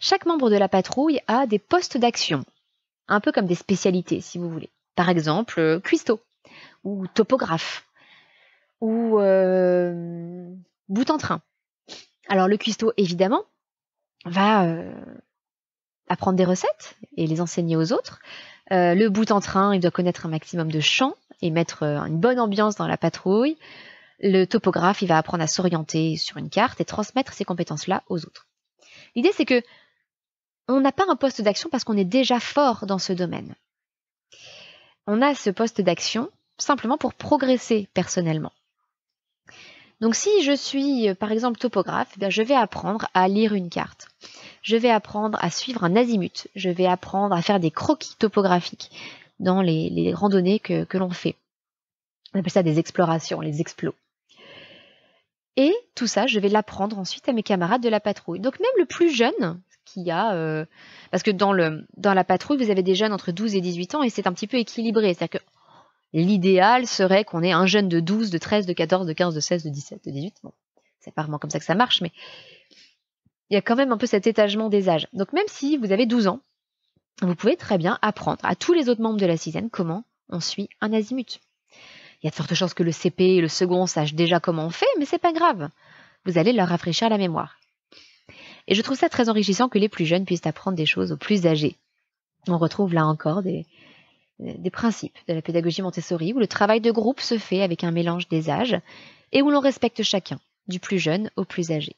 Chaque membre de la patrouille a des postes d'action, un peu comme des spécialités, si vous voulez. Par exemple, euh, cuistot ou topographe ou euh, bout en train. Alors le cuistot, évidemment, va euh, apprendre des recettes et les enseigner aux autres. le bout en train, il doit connaître un maximum de champs et mettre une bonne ambiance dans la patrouille. Le topographe, il va apprendre à s'orienter sur une carte et transmettre ces compétences-là aux autres. L'idée, c'est que on n'a pas un poste d'action parce qu'on est déjà fort dans ce domaine on a ce poste d'action simplement pour progresser personnellement. Donc si je suis euh, par exemple topographe, eh je vais apprendre à lire une carte. Je vais apprendre à suivre un azimut. Je vais apprendre à faire des croquis topographiques dans les, randonnées que, que l'on fait. On appelle ça des explorations, les explos. Et tout ça, je vais l'apprendre ensuite à mes camarades de la patrouille. Donc même le plus jeune, euh, parce que dans, le, dans la patrouille, vous avez des jeunes entre 12 et 18 ans et c'est un petit peu équilibré. C'est-à-dire que l'idéal serait qu'on ait un jeune de 12, de 13, de 14, de 15, de 16, de 17, de 18. Bon, c'est pas vraiment comme ça que ça marche, mais il y a quand même un peu cet étagement des âges. Donc même si vous avez 12 ans, vous pouvez très bien apprendre à tous les autres membres de la sixième comment on suit un azimut. Il y a de fortes chances que le CP et le second sachent déjà comment on fait, mais c'est pas grave. Vous allez leur rafraîchir la mémoire. Et je trouve ça très enrichissant que les plus jeunes puissent apprendre des choses aux plus âgés. On retrouve là encore des, des principes de la pédagogie Montessori où le travail de groupe se fait avec un mélange des âges et où l'on respecte chacun, du plus jeune au plus âgé.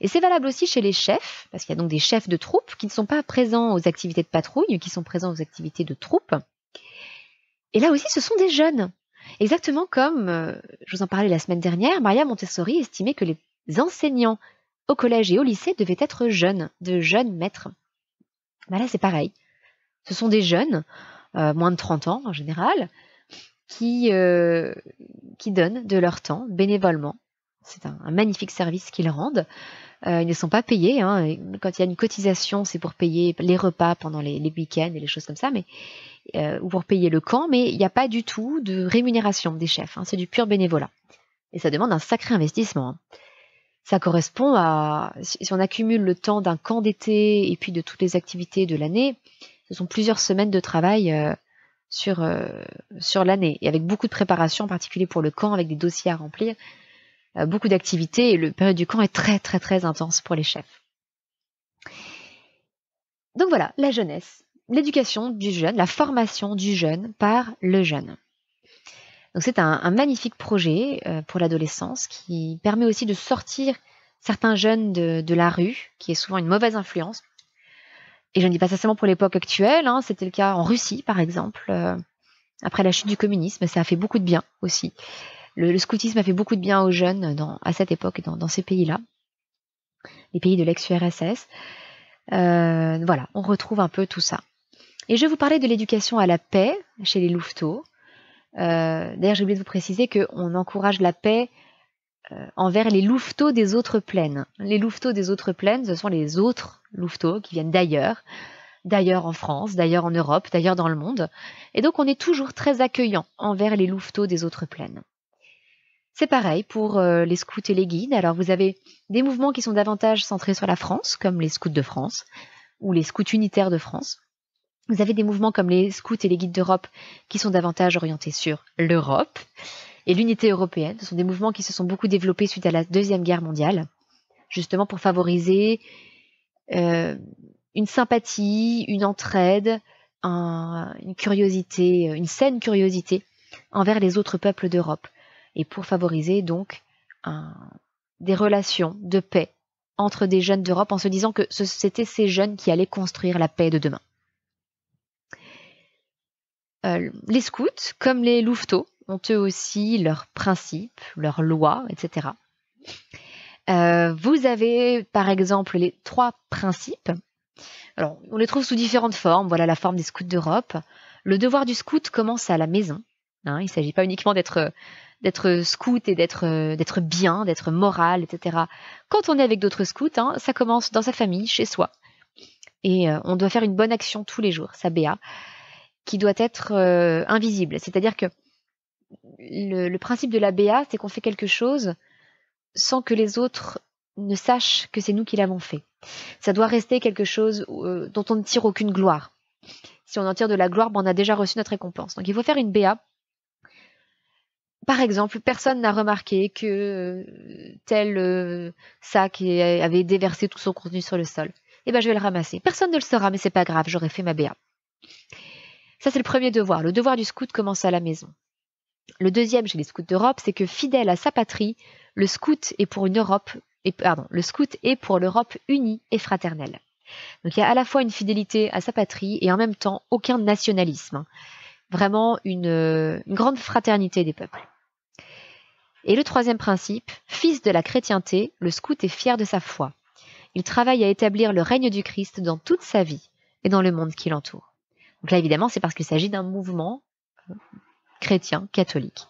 Et c'est valable aussi chez les chefs, parce qu'il y a donc des chefs de troupe qui ne sont pas présents aux activités de patrouille, qui sont présents aux activités de troupe. Et là aussi, ce sont des jeunes. Exactement comme, euh, je vous en parlais la semaine dernière, Maria Montessori estimait que les enseignants au collège et au lycée devaient être jeunes, de jeunes maîtres. Bah là, c'est pareil. Ce sont des jeunes, euh, moins de 30 ans en général, qui, euh, qui donnent de leur temps bénévolement. C'est un, magnifique service qu'ils rendent. Euh, ils ne sont pas payés. Hein. Quand il y a une cotisation, c'est pour payer les repas pendant les, week-ends et les choses comme ça, mais ou pour payer le camp. Mais il n'y a pas du tout de rémunération des chefs. Hein. C'est du pur bénévolat. Et ça demande un sacré investissement. Hein ça correspond à, si on accumule le temps d'un camp d'été et puis de toutes les activités de l'année, ce sont plusieurs semaines de travail euh, sur, euh, sur l'année, et avec beaucoup de préparation, en particulier pour le camp, avec des dossiers à remplir, euh, beaucoup d'activités, et le période du camp est très très très intense pour les chefs. Donc voilà, la jeunesse, l'éducation du jeune, la formation du jeune par le jeune. Donc c'est un, magnifique projet euh, pour l'adolescence qui permet aussi de sortir certains jeunes de, la rue, qui est souvent une mauvaise influence. Et je ne dis pas ça seulement pour l'époque actuelle, hein. c'était le cas en Russie par exemple. Euh, après la chute du communisme, ça a fait beaucoup de bien aussi. Le, scoutisme a fait beaucoup de bien aux jeunes dans, à cette époque, dans, dans ces pays-là, les pays de l'ex-URSS. Euh, voilà, on retrouve un peu tout ça. Et je vais vous parler de l'éducation à la paix chez les louveteaux. Euh, d'ailleurs, j'ai oublié de vous préciser qu'on encourage la paix euh, envers les louveteaux des autres plaines. Les louveteaux des autres plaines, ce sont les autres louveteaux qui viennent d'ailleurs, d'ailleurs en France, d'ailleurs en Europe, d'ailleurs dans le monde. Et donc, on est toujours très accueillant envers les louveteaux des autres plaines. C'est pareil pour euh, les scouts et les guides. Alors, vous avez des mouvements qui sont davantage centrés sur la France, comme les scouts de France ou les scouts unitaires de France. Vous avez des mouvements comme les scouts et les guides d'Europe qui sont davantage orientés sur l'Europe et l'unité européenne. Ce sont des mouvements qui se sont beaucoup développés suite à la Deuxième Guerre mondiale, justement pour favoriser euh, une sympathie, une entraide, une curiosité, une saine curiosité envers les autres peuples d'Europe et pour favoriser donc un, des relations de paix entre des jeunes d'Europe en se disant que c'était ces jeunes qui allaient construire la paix de demain. Euh, les scouts, comme les louveteaux, ont eux aussi leurs principes, leurs lois, etc. Euh, vous avez par exemple les trois principes. on les trouve sous différentes formes. Voilà la forme des scouts d'Europe. Le devoir du scout commence à la maison. Hein. il ne s'agit pas uniquement d'être scout et d'être bien, d'être moral, etc. Quand on est avec d'autres scouts, hein, ça commence dans sa famille, chez soi. Et euh, on doit faire une bonne action tous les jours, ça BA qui doit être euh, invisible. C'est-à-dire que le, principe de la BA, c'est qu'on fait quelque chose sans que les autres ne sachent que c'est nous qui l'avons fait. Ça doit rester quelque chose euh, dont on ne tire aucune gloire. Si on en tire de la gloire, ben, on a déjà reçu notre récompense. Donc il faut faire une BA. Par exemple, personne n'a remarqué que euh, tel sac avait déversé tout son contenu sur le sol. Eh bien, je vais le ramasser. Personne ne le saura, mais c'est pas grave, j'aurais fait ma BA. Ça, c'est le premier devoir. Le devoir du scout commence à la maison. Le deuxième chez les scouts d'Europe, c'est que fidèle à sa patrie, le scout est pour une Europe, et, pardon, le scout est pour l'Europe unie et fraternelle. Donc il y a à la fois une fidélité à sa patrie et en même temps aucun nationalisme. Hein. Vraiment euh, une grande fraternité des peuples. Et le troisième principe, fils de la chrétienté, le scout est fier de sa foi. Il travaille à établir le règne du Christ dans toute sa vie et dans le monde qui l'entoure. Donc là, évidemment, c'est parce qu'il s'agit d'un mouvement euh, chrétien, catholique.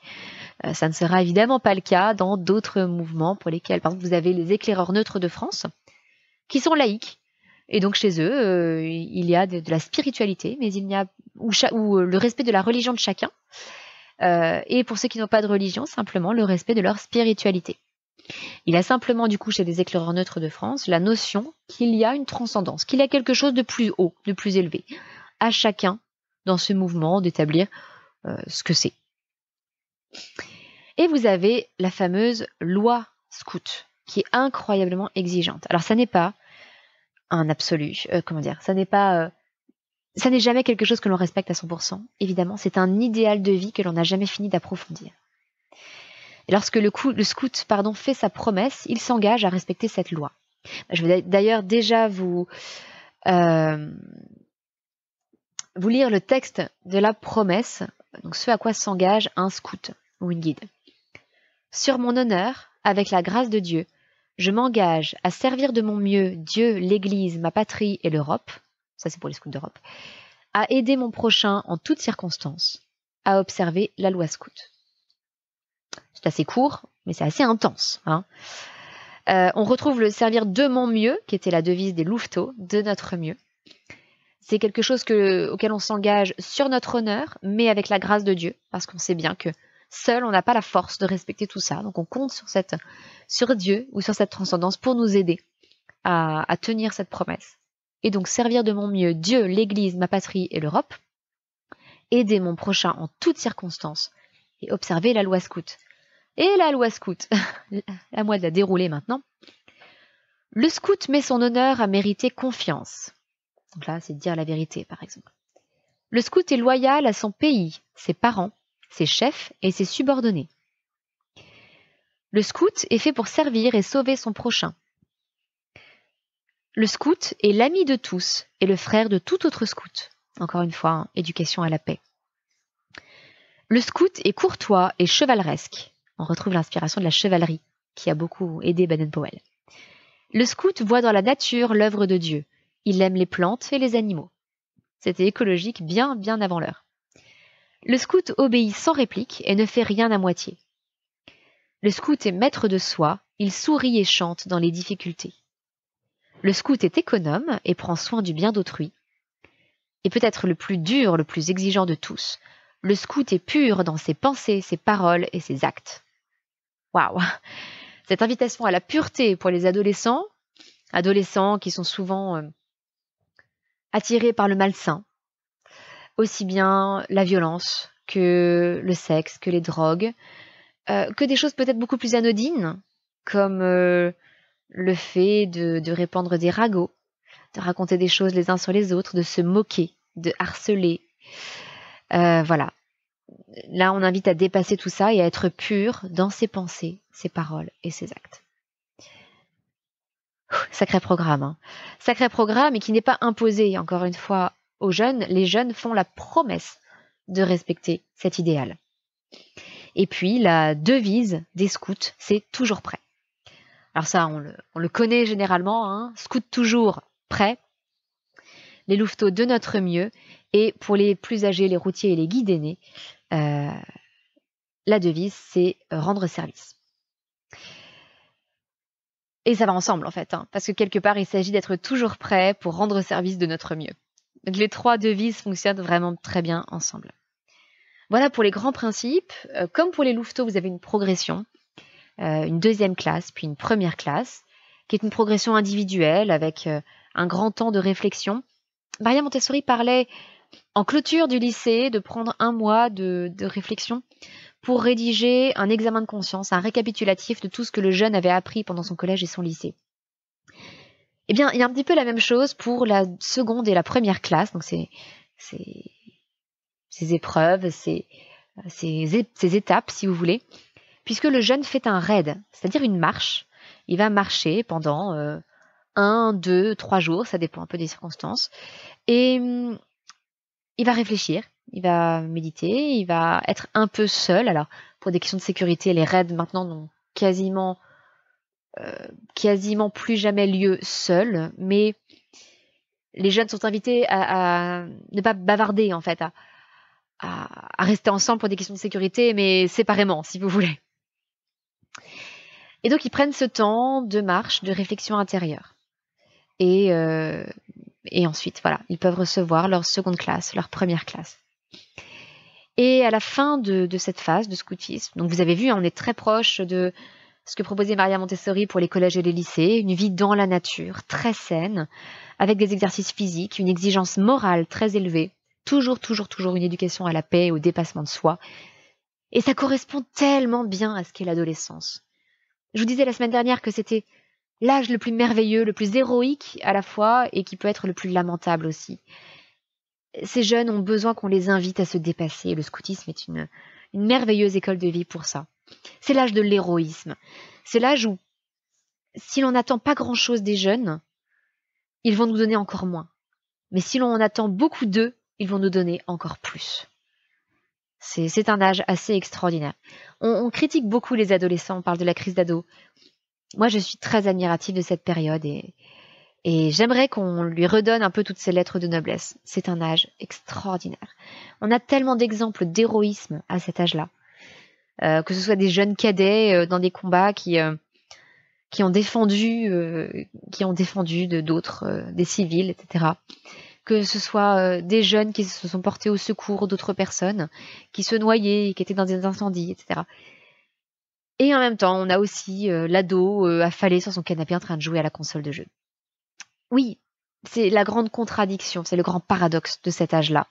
Euh, ça ne sera évidemment pas le cas dans d'autres mouvements pour lesquels, par exemple, vous avez les éclaireurs neutres de France, qui sont laïcs. Et donc chez eux, euh, il y a de, la spiritualité, mais il n'y a ou, le respect de la religion de chacun. et pour ceux qui n'ont pas de religion, simplement le respect de leur spiritualité. Il a simplement du coup chez les éclaireurs neutres de France la notion qu'il y a une transcendance, qu'il y a quelque chose de plus haut, de plus élevé, à chacun dans ce mouvement d'établir euh, ce que c'est. Et vous avez la fameuse loi scout qui est incroyablement exigeante. Alors ça n'est pas un absolu, euh, comment dire, ça n'est pas euh, ça n'est jamais quelque chose que l'on respecte à 100%. Évidemment, c'est un idéal de vie que l'on n'a jamais fini d'approfondir. Et lorsque le, scout pardon, fait sa promesse, il s'engage à respecter cette loi. Je vais d'ailleurs déjà vous, vous lire le texte de la promesse, donc ce à quoi s'engage un scout ou une guide. Sur mon honneur, avec la grâce de Dieu, je m'engage à servir de mon mieux Dieu, l'Église, ma patrie et l'Europe, ça c'est pour les scouts d'Europe, à aider mon prochain en toutes circonstances, à observer la loi scout. C'est assez court, mais c'est assez intense. Hein. Euh, on retrouve le servir de mon mieux, qui était la devise des louveteaux, de notre mieux, c'est quelque chose que, auquel on s'engage sur notre honneur, mais avec la grâce de Dieu, parce qu'on sait bien que seul, on n'a pas la force de respecter tout ça. Donc on compte sur, cette, sur Dieu ou sur cette transcendance pour nous aider à, à tenir cette promesse. Et donc servir de mon mieux Dieu, l'Église, ma patrie et l'Europe. Aider mon prochain en toutes circonstances et observer la loi scout. Et la loi scout, à moi de la dérouler maintenant. Le scout met son honneur à mériter confiance. Donc là, c'est dire la vérité, par exemple. Le scout est loyal à son pays, ses parents, ses chefs et ses subordonnés. Le scout est fait pour servir et sauver son prochain. Le scout est l'ami de tous et le frère de tout autre scout. Encore une fois, hein, éducation à la paix. Le scout est courtois et chevaleresque. On retrouve l'inspiration de la chevalerie, qui a beaucoup aidé Baden-Powell. Le scout voit dans la nature l'œuvre de Dieu. Il aime les plantes et les animaux. C'était écologique bien, bien avant l'heure. Le scout obéit sans réplique et ne fait rien à moitié. Le scout est maître de soi, il sourit et chante dans les difficultés. Le scout est économe et prend soin du bien d'autrui. Et peut-être le plus dur, le plus exigeant de tous, le scout est pur dans ses pensées, ses paroles et ses actes. Waouh Cette invitation à la pureté pour les adolescents, adolescents qui sont souvent euh, attirés par le malsain, aussi bien la violence que le sexe, que les drogues, euh, que des choses peut-être beaucoup plus anodines, comme euh, le fait de, répandre des ragots, de raconter des choses les uns sur les autres, de se moquer, de harceler. Euh, voilà. Là, on invite à dépasser tout ça et à être pur dans ses pensées, ses paroles et ses actes. Sacré programme. Hein. Sacré programme et qui n'est pas imposé, encore une fois, aux jeunes. Les jeunes font la promesse de respecter cet idéal. Et puis, la devise des scouts, c'est toujours prêt. Alors ça, on le, connaît généralement, hein. scout toujours prêt. Les louveteaux de notre mieux. Et pour les plus âgés, les routiers et les guides aînés, euh, la devise, c'est rendre service. Et ça va ensemble en fait, hein, parce que quelque part, il s'agit d'être toujours prêt pour rendre service de notre mieux. Donc, les trois devises fonctionnent vraiment très bien ensemble. Voilà pour les grands principes. Euh, comme pour les louveteaux, vous avez une progression, euh, une deuxième classe, puis une première classe, qui est une progression individuelle avec euh, un grand temps de réflexion. Maria Montessori parlait en clôture du lycée de prendre un mois de réflexion pour rédiger un examen de conscience, un récapitulatif de tout ce que le jeune avait appris pendant son collège et son lycée. Eh bien, il y a un petit peu la même chose pour la seconde et la première classe, donc ces, ces, épreuves, ces, étapes, si vous voulez, puisque le jeune fait un raid, c'est-à-dire une marche. Il va marcher pendant euh, un, deux, trois jours, ça dépend un peu des circonstances, et hum, il va réfléchir, il va méditer, il va être un peu seul. Alors, pour des questions de sécurité, les raids maintenant n'ont quasiment, euh, quasiment plus jamais lieu seul, mais les jeunes sont invités à, ne pas bavarder, en fait, à, rester ensemble pour des questions de sécurité, mais séparément, si vous voulez. Et donc, ils prennent ce temps de marche, de réflexion intérieure. Et, euh, et ensuite, voilà, ils peuvent recevoir leur seconde classe, leur première classe. Et à la fin de, de cette phase de scoutisme, donc vous avez vu, hein, on est très proche de ce que proposait Maria Montessori pour les collèges et les lycées, une vie dans la nature, très saine, avec des exercices physiques, une exigence morale très élevée, toujours, toujours, toujours une éducation à la paix, et au dépassement de soi. Et ça correspond tellement bien à ce qu'est l'adolescence. Je vous disais la semaine dernière que c'était l'âge le plus merveilleux, le plus héroïque à la fois, et qui peut être le plus lamentable aussi ces jeunes ont besoin qu'on les invite à se dépasser. Le scoutisme est une, merveilleuse école de vie pour ça. C'est l'âge de l'héroïsme. C'est l'âge où, si l'on n'attend pas grand-chose des jeunes, ils vont nous donner encore moins. Mais si l'on en attend beaucoup d'eux, ils vont nous donner encore plus. C'est un âge assez extraordinaire. On, on, critique beaucoup les adolescents, on parle de la crise d'ado. Moi, je suis très admirative de cette période et, et j'aimerais qu'on lui redonne un peu toutes ses lettres de noblesse. C'est un âge extraordinaire. On a tellement d'exemples d'héroïsme à cet âge-là. Euh, que ce soit des jeunes cadets euh, dans des combats qui, euh, qui ont défendu, qui ont défendu de d'autres, des civils, etc. Que ce soit des jeunes qui se sont portés au secours d'autres personnes, qui se noyaient, qui étaient dans des incendies, etc. Et en même temps, on a aussi l'ado affalé sur son canapé en train de jouer à la console de jeu. Oui, c'est la grande contradiction, c'est le grand paradoxe de cet âge-là.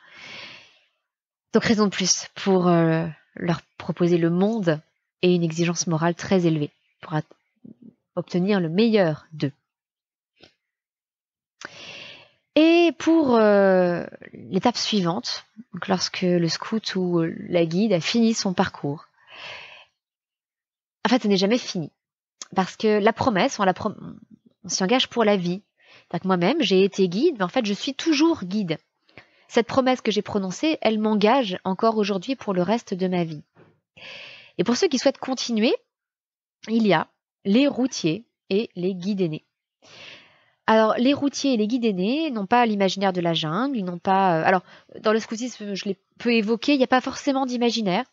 Donc raison de plus pour euh, leur proposer le monde et une exigence morale très élevée pour obtenir le meilleur d'eux. Et pour euh, l'étape suivante, lorsque le scout ou la guide a fini son parcours, en fait, ce n'est jamais fini. Parce que la promesse, on, on s'y engage pour la vie, moi-même, j'ai été guide, mais en fait, je suis toujours guide. Cette promesse que j'ai prononcée, elle m'engage encore aujourd'hui pour le reste de ma vie. Et pour ceux qui souhaitent continuer, il y a les routiers et les guides aînés. Alors, les routiers et les guides aînés n'ont pas l'imaginaire de la jungle, ils n'ont pas. Euh, alors, dans le scoutisme, je l'ai peu évoqué, il n'y a pas forcément d'imaginaire.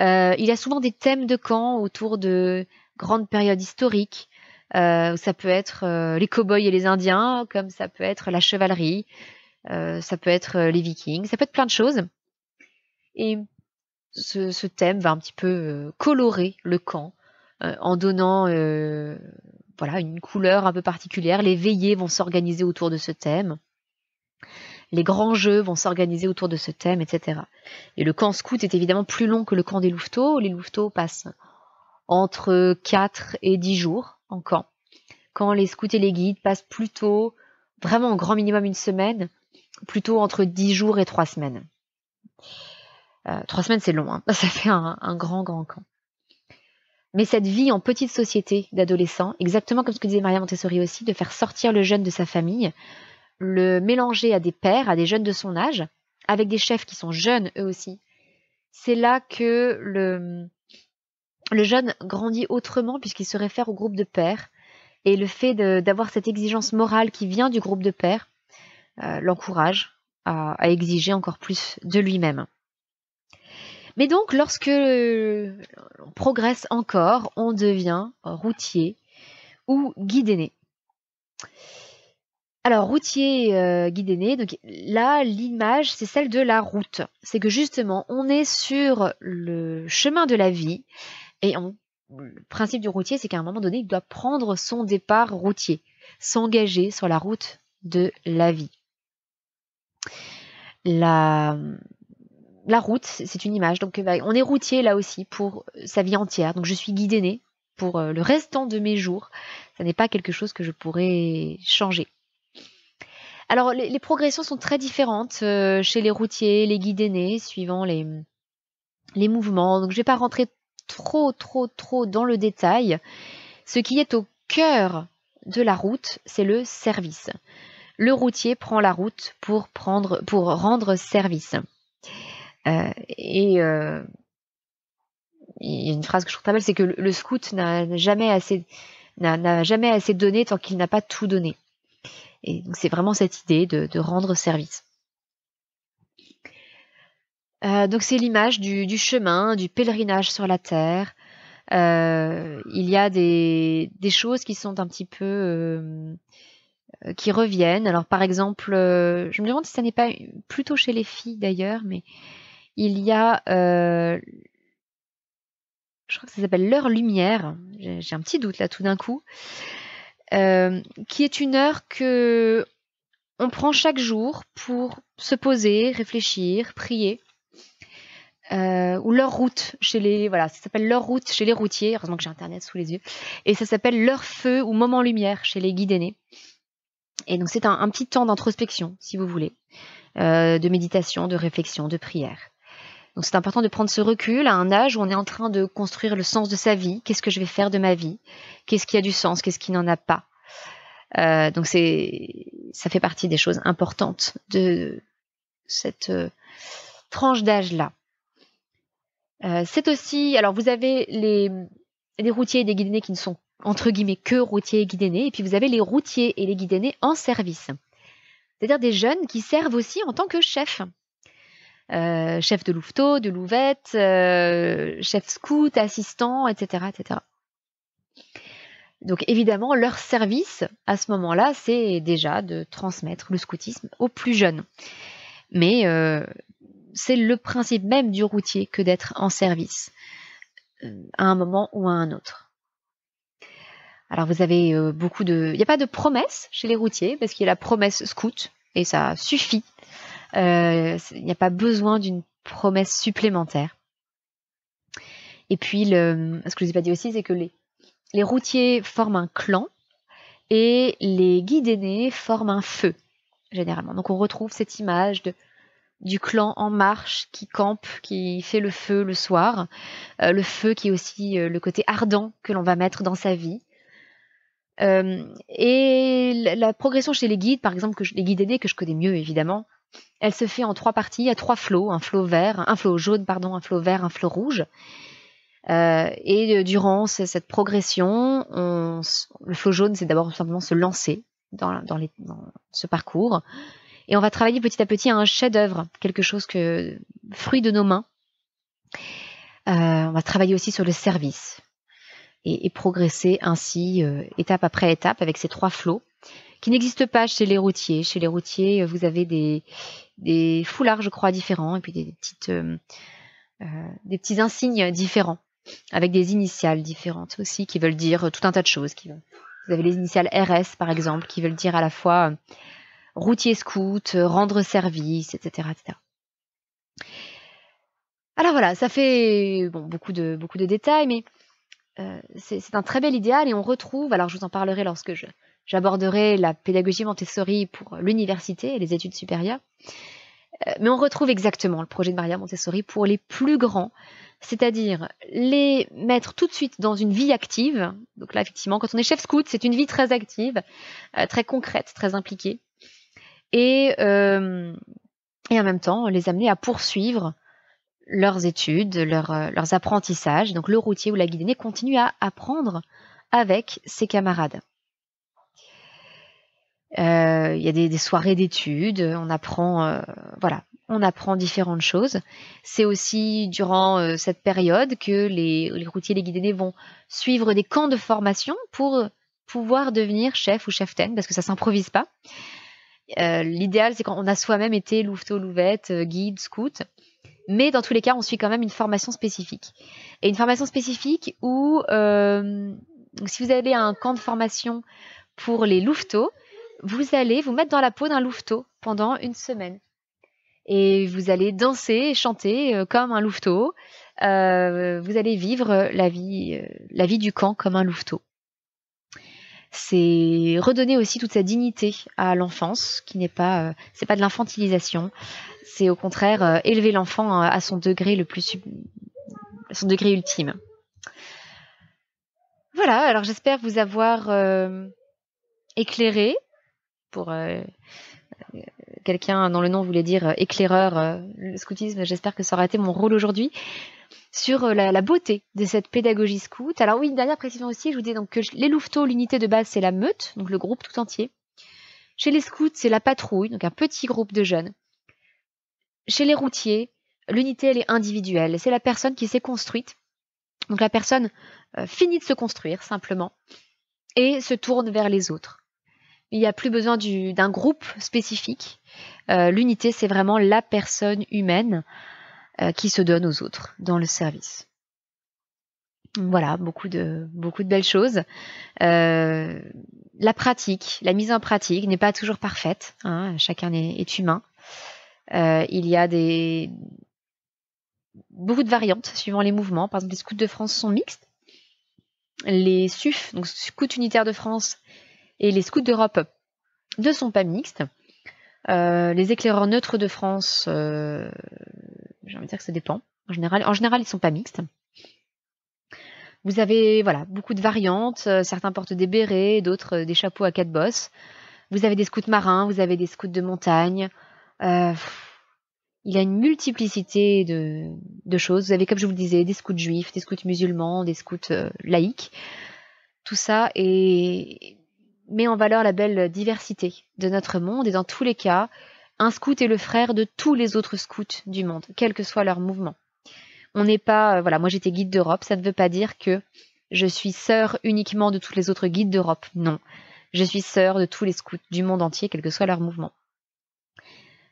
Euh, il y a souvent des thèmes de camp autour de grandes périodes historiques, euh, ça peut être euh, les cow-boys et les indiens, comme ça peut être la chevalerie, euh, ça peut être les vikings, ça peut être plein de choses. Et ce, thème va un petit peu colorer le camp en donnant voilà, une couleur un peu particulière. Les veillées vont s'organiser autour de ce thème. Les grands jeux vont s'organiser autour de ce thème, etc. Et le camp scout est évidemment plus long que le camp des louveteaux. Les louveteaux passent entre 4 et 10 jours en camp. Quand les scouts et les guides passent plutôt, vraiment au grand minimum une semaine, plutôt entre dix jours et trois semaines. Euh, trois semaines, c'est long, hein. ça fait un, un, grand, grand camp. Mais cette vie en petite société d'adolescents, exactement comme ce que disait Maria Montessori aussi, de faire sortir le jeune de sa famille, le mélanger à des pères, à des jeunes de son âge, avec des chefs qui sont jeunes eux aussi, c'est là que le, le jeune grandit autrement puisqu'il se réfère au groupe de pères. Et le fait d'avoir cette exigence morale qui vient du groupe de pères euh, l'encourage à, exiger encore plus de lui-même. Mais donc, lorsque l'on progresse encore, on devient routier ou guidéné. Alors, routier, euh, guidéné, donc là, l'image, c'est celle de la route. C'est que justement, on est sur le chemin de la vie et le principe du routier, c'est qu'à un moment donné, il doit prendre son départ routier, s'engager sur la route de la vie. La, route, c'est une image. Donc, bah, on est routier là aussi pour sa vie entière. Donc, je suis guidée pour euh, le restant de mes jours. Ce n'est pas quelque chose que je pourrais changer. Alors, les, progressions sont très différentes euh, chez les routiers, les guidés nés, suivant les, les mouvements. Donc, je ne vais pas rentrer trop, trop, trop dans le détail, ce qui est au cœur de la route, c'est le service. Le routier prend la route pour, prendre, pour rendre service. Euh, et euh, il y a une phrase que je trouve très c'est que le, scout n'a jamais assez, n'a jamais assez donné tant qu'il n'a pas tout donné. Et donc c'est vraiment cette idée de rendre service. Euh, donc c'est l'image du, chemin, du pèlerinage sur la terre. Euh, il y a des, choses qui sont un petit peu euh, qui reviennent. Alors par exemple, je me demande si ça n'est pas plutôt chez les filles d'ailleurs, mais il y a, je crois que ça s'appelle l'heure lumière. J'ai un petit doute là tout d'un coup, qui est une heure que on prend chaque jour pour se poser, réfléchir, prier euh, ou leur route chez les voilà ça s'appelle leur route chez les routiers heureusement que j'ai internet sous les yeux et ça s'appelle leur feu ou moment lumière chez les guides aînés et donc c'est un, un, petit temps d'introspection si vous voulez euh, de méditation de réflexion de prière donc c'est important de prendre ce recul à un âge où on est en train de construire le sens de sa vie qu'est-ce que je vais faire de ma vie qu'est-ce qui a du sens qu'est-ce qui n'en a pas euh, donc c'est ça fait partie des choses importantes de cette tranche euh, d'âge là euh, c'est aussi, alors vous avez les, routiers et les guidénés qui ne sont entre guillemets que routiers et guidénés. et puis vous avez les routiers et les guidénés en service. C'est-à-dire des jeunes qui servent aussi en tant que chefs. Euh, chef de louveteau, de louvette, euh, chef scout, assistant, etc., etc. Donc évidemment, leur service à ce moment-là, c'est déjà de transmettre le scoutisme aux plus jeunes. Mais c'est le principe même du routier que d'être en service euh, à un moment ou à un autre. Alors vous avez euh, beaucoup de... Il n'y a pas de promesse chez les routiers parce qu'il y a la promesse scout et ça suffit. Euh, il n'y a pas besoin d'une promesse supplémentaire. Et puis, ce que je vous ai pas dit aussi, c'est que les, les routiers forment un clan et les guides aînés forment un feu, généralement. Donc on retrouve cette image de du clan En Marche qui campe, qui fait le feu le soir. Euh, le feu qui est aussi euh, le côté ardent que l'on va mettre dans sa vie. Euh, et la, progression chez les guides, par exemple, les guides aînés que je connais mieux évidemment, elle se fait en trois parties, à trois flots, un flot vert, un flot jaune, pardon, un flot vert, un flot rouge. et durant cette progression, le flot jaune, c'est d'abord simplement se lancer dans ce parcours. Et on va travailler petit à petit à un chef-d'œuvre, quelque chose que fruit de nos mains. Euh, on va travailler aussi sur le service et, progresser ainsi euh, étape après étape avec ces trois flots qui n'existent pas chez les routiers. Chez les routiers, euh, vous avez des, foulards, je crois, différents et puis des, petites, des petits insignes différents avec des initiales différentes aussi qui veulent dire tout un tas de choses. vous avez les initiales RS par exemple qui veulent dire à la fois routier scout, euh, rendre service, etc. etc. Alors voilà, ça fait beaucoup, de, détails, mais euh, c'est un très bel idéal et on retrouve, alors je vous en parlerai lorsque j'aborderai la pédagogie Montessori pour l'université et les études supérieures, euh, mais on retrouve exactement le projet de Maria Montessori pour les plus grands, c'est-à-dire les mettre tout de suite dans une vie active. Donc là, effectivement, quand on est chef scout, c'est une vie très active, très concrète, très impliquée. Euh, et, en même temps les amener à poursuivre leurs études, euh, leurs apprentissages. Donc le routier ou la guidée continue à apprendre avec ses camarades. Euh, il y a des, soirées d'études, on apprend, voilà, on apprend différentes choses. C'est aussi durant cette période que les, routiers routiers, les guidés vont suivre des camps de formation pour pouvoir devenir chef ou chef ten, parce que ça s'improvise pas. Euh, l'idéal, c'est quand on a soi-même été louveteau, louvette, euh, guide, scout. Mais dans tous les cas, on suit quand même une formation spécifique. Et une formation spécifique où, euh, si vous allez à un camp de formation pour les louveteaux, vous allez vous mettre dans la peau d'un louveteau pendant une semaine. Et vous allez danser chanter comme un louveteau. vous allez vivre la vie, la vie du camp comme un louveteau c'est redonner aussi toute sa dignité à l'enfance, qui n'est pas, euh, c'est pas de l'infantilisation, c'est au contraire euh, élever l'enfant euh, à son degré le plus, son degré ultime. Voilà, alors j'espère vous avoir éclairé pour quelqu'un dont le nom voulait dire éclaireur, le scoutisme, j'espère que ça aura été mon rôle aujourd'hui sur euh, la, beauté de cette pédagogie scout. Alors oui, une dernière précision aussi, je vous dis donc que les louveteaux, l'unité de base, c'est la meute, donc le groupe tout entier. Chez les scouts, c'est la patrouille, donc un petit groupe de jeunes. Chez les routiers, l'unité, elle est individuelle, c'est la personne qui s'est construite. Donc la personne euh, finit de se construire, simplement, et se tourne vers les autres. Il n'y a plus besoin d'un groupe spécifique. Euh, l'unité, c'est vraiment la personne humaine. Euh, qui se donne aux autres dans le service. Voilà, beaucoup de, beaucoup de belles choses. Euh, la pratique, la mise en pratique n'est pas toujours parfaite. Hein, chacun est, humain. Euh, il y a des beaucoup de variantes suivant les mouvements. Par exemple, les scouts de France sont mixtes. Les SUF, donc Scouts unitaires de France, et les scouts d'Europe ne sont pas mixtes. Euh, les éclaireurs neutres de France, euh, j'ai envie de dire que ça dépend. En général, en général, ils sont pas mixtes. Vous avez voilà beaucoup de variantes. Euh, certains portent des bérets, d'autres euh, des chapeaux à quatre bosses. Vous avez des scouts marins, vous avez des scouts de montagne. il y a une multiplicité de, de, choses. Vous avez, comme je vous le disais, des scouts juifs, des scouts musulmans, des scouts laïcs. Tout ça est met en valeur la belle diversité de notre monde et dans tous les cas, un scout est le frère de tous les autres scouts du monde, quel que soit leur mouvement. On n'est pas, euh, voilà, moi j'étais guide d'Europe, ça ne veut pas dire que je suis sœur uniquement de tous les autres guides d'Europe, non. Je suis sœur de tous les scouts du monde entier, quel que soit leur mouvement.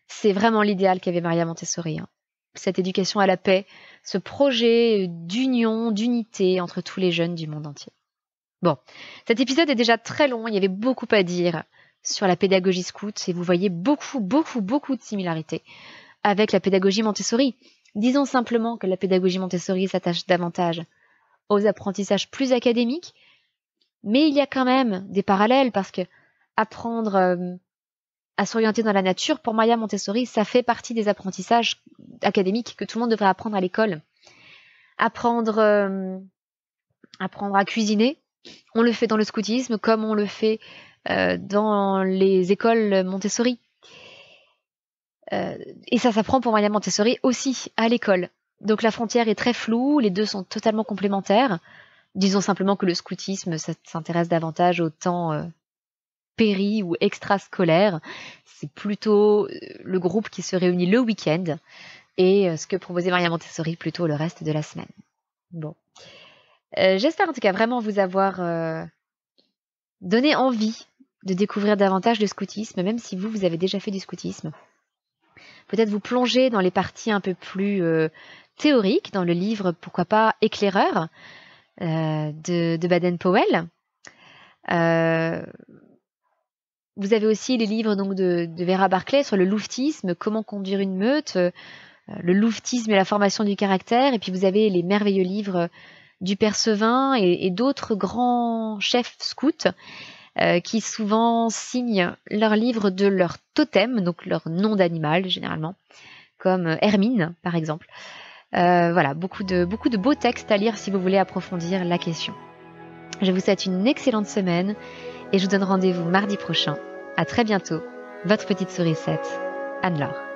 C'est vraiment l'idéal qu'avait Maria Montessori. Hein. Cette éducation à la paix, ce projet d'union, d'unité entre tous les jeunes du monde entier. Bon, cet épisode est déjà très long, il y avait beaucoup à dire sur la pédagogie scout et vous voyez beaucoup, beaucoup, beaucoup de similarités avec la pédagogie Montessori. Disons simplement que la pédagogie Montessori s'attache davantage aux apprentissages plus académiques, mais il y a quand même des parallèles parce que apprendre euh, à s'orienter dans la nature, pour Maria Montessori, ça fait partie des apprentissages académiques que tout le monde devrait apprendre à l'école. Apprendre, euh, apprendre à cuisiner, on le fait dans le scoutisme comme on le fait euh, dans les écoles Montessori. Euh, et ça s'apprend pour Maria Montessori aussi à l'école. Donc la frontière est très floue, les deux sont totalement complémentaires. Disons simplement que le scoutisme s'intéresse davantage au temps euh, péri ou extrascolaire. C'est plutôt le groupe qui se réunit le week-end et ce que proposait Maria Montessori plutôt le reste de la semaine. Bon. Euh, j'espère en tout cas vraiment vous avoir euh, donné envie de découvrir davantage le scoutisme, même si vous, vous avez déjà fait du scoutisme. Peut-être vous plonger dans les parties un peu plus euh, théoriques, dans le livre, pourquoi pas, Éclaireur de, Baden-Powell. vous avez aussi les livres donc, de, Vera Barclay sur le louftisme, comment conduire une meute, le louftisme et la formation du caractère, et puis vous avez les merveilleux livres du Percevin et, d'autres grands chefs scouts euh, qui souvent signent leurs livres de leur totem, donc leur nom d'animal généralement, comme Hermine par exemple. Euh, voilà, beaucoup de, beaucoup de beaux textes à lire si vous voulez approfondir la question. Je vous souhaite une excellente semaine et je vous donne rendez-vous mardi prochain. À très bientôt, votre petite sourisette, Anne-Laure.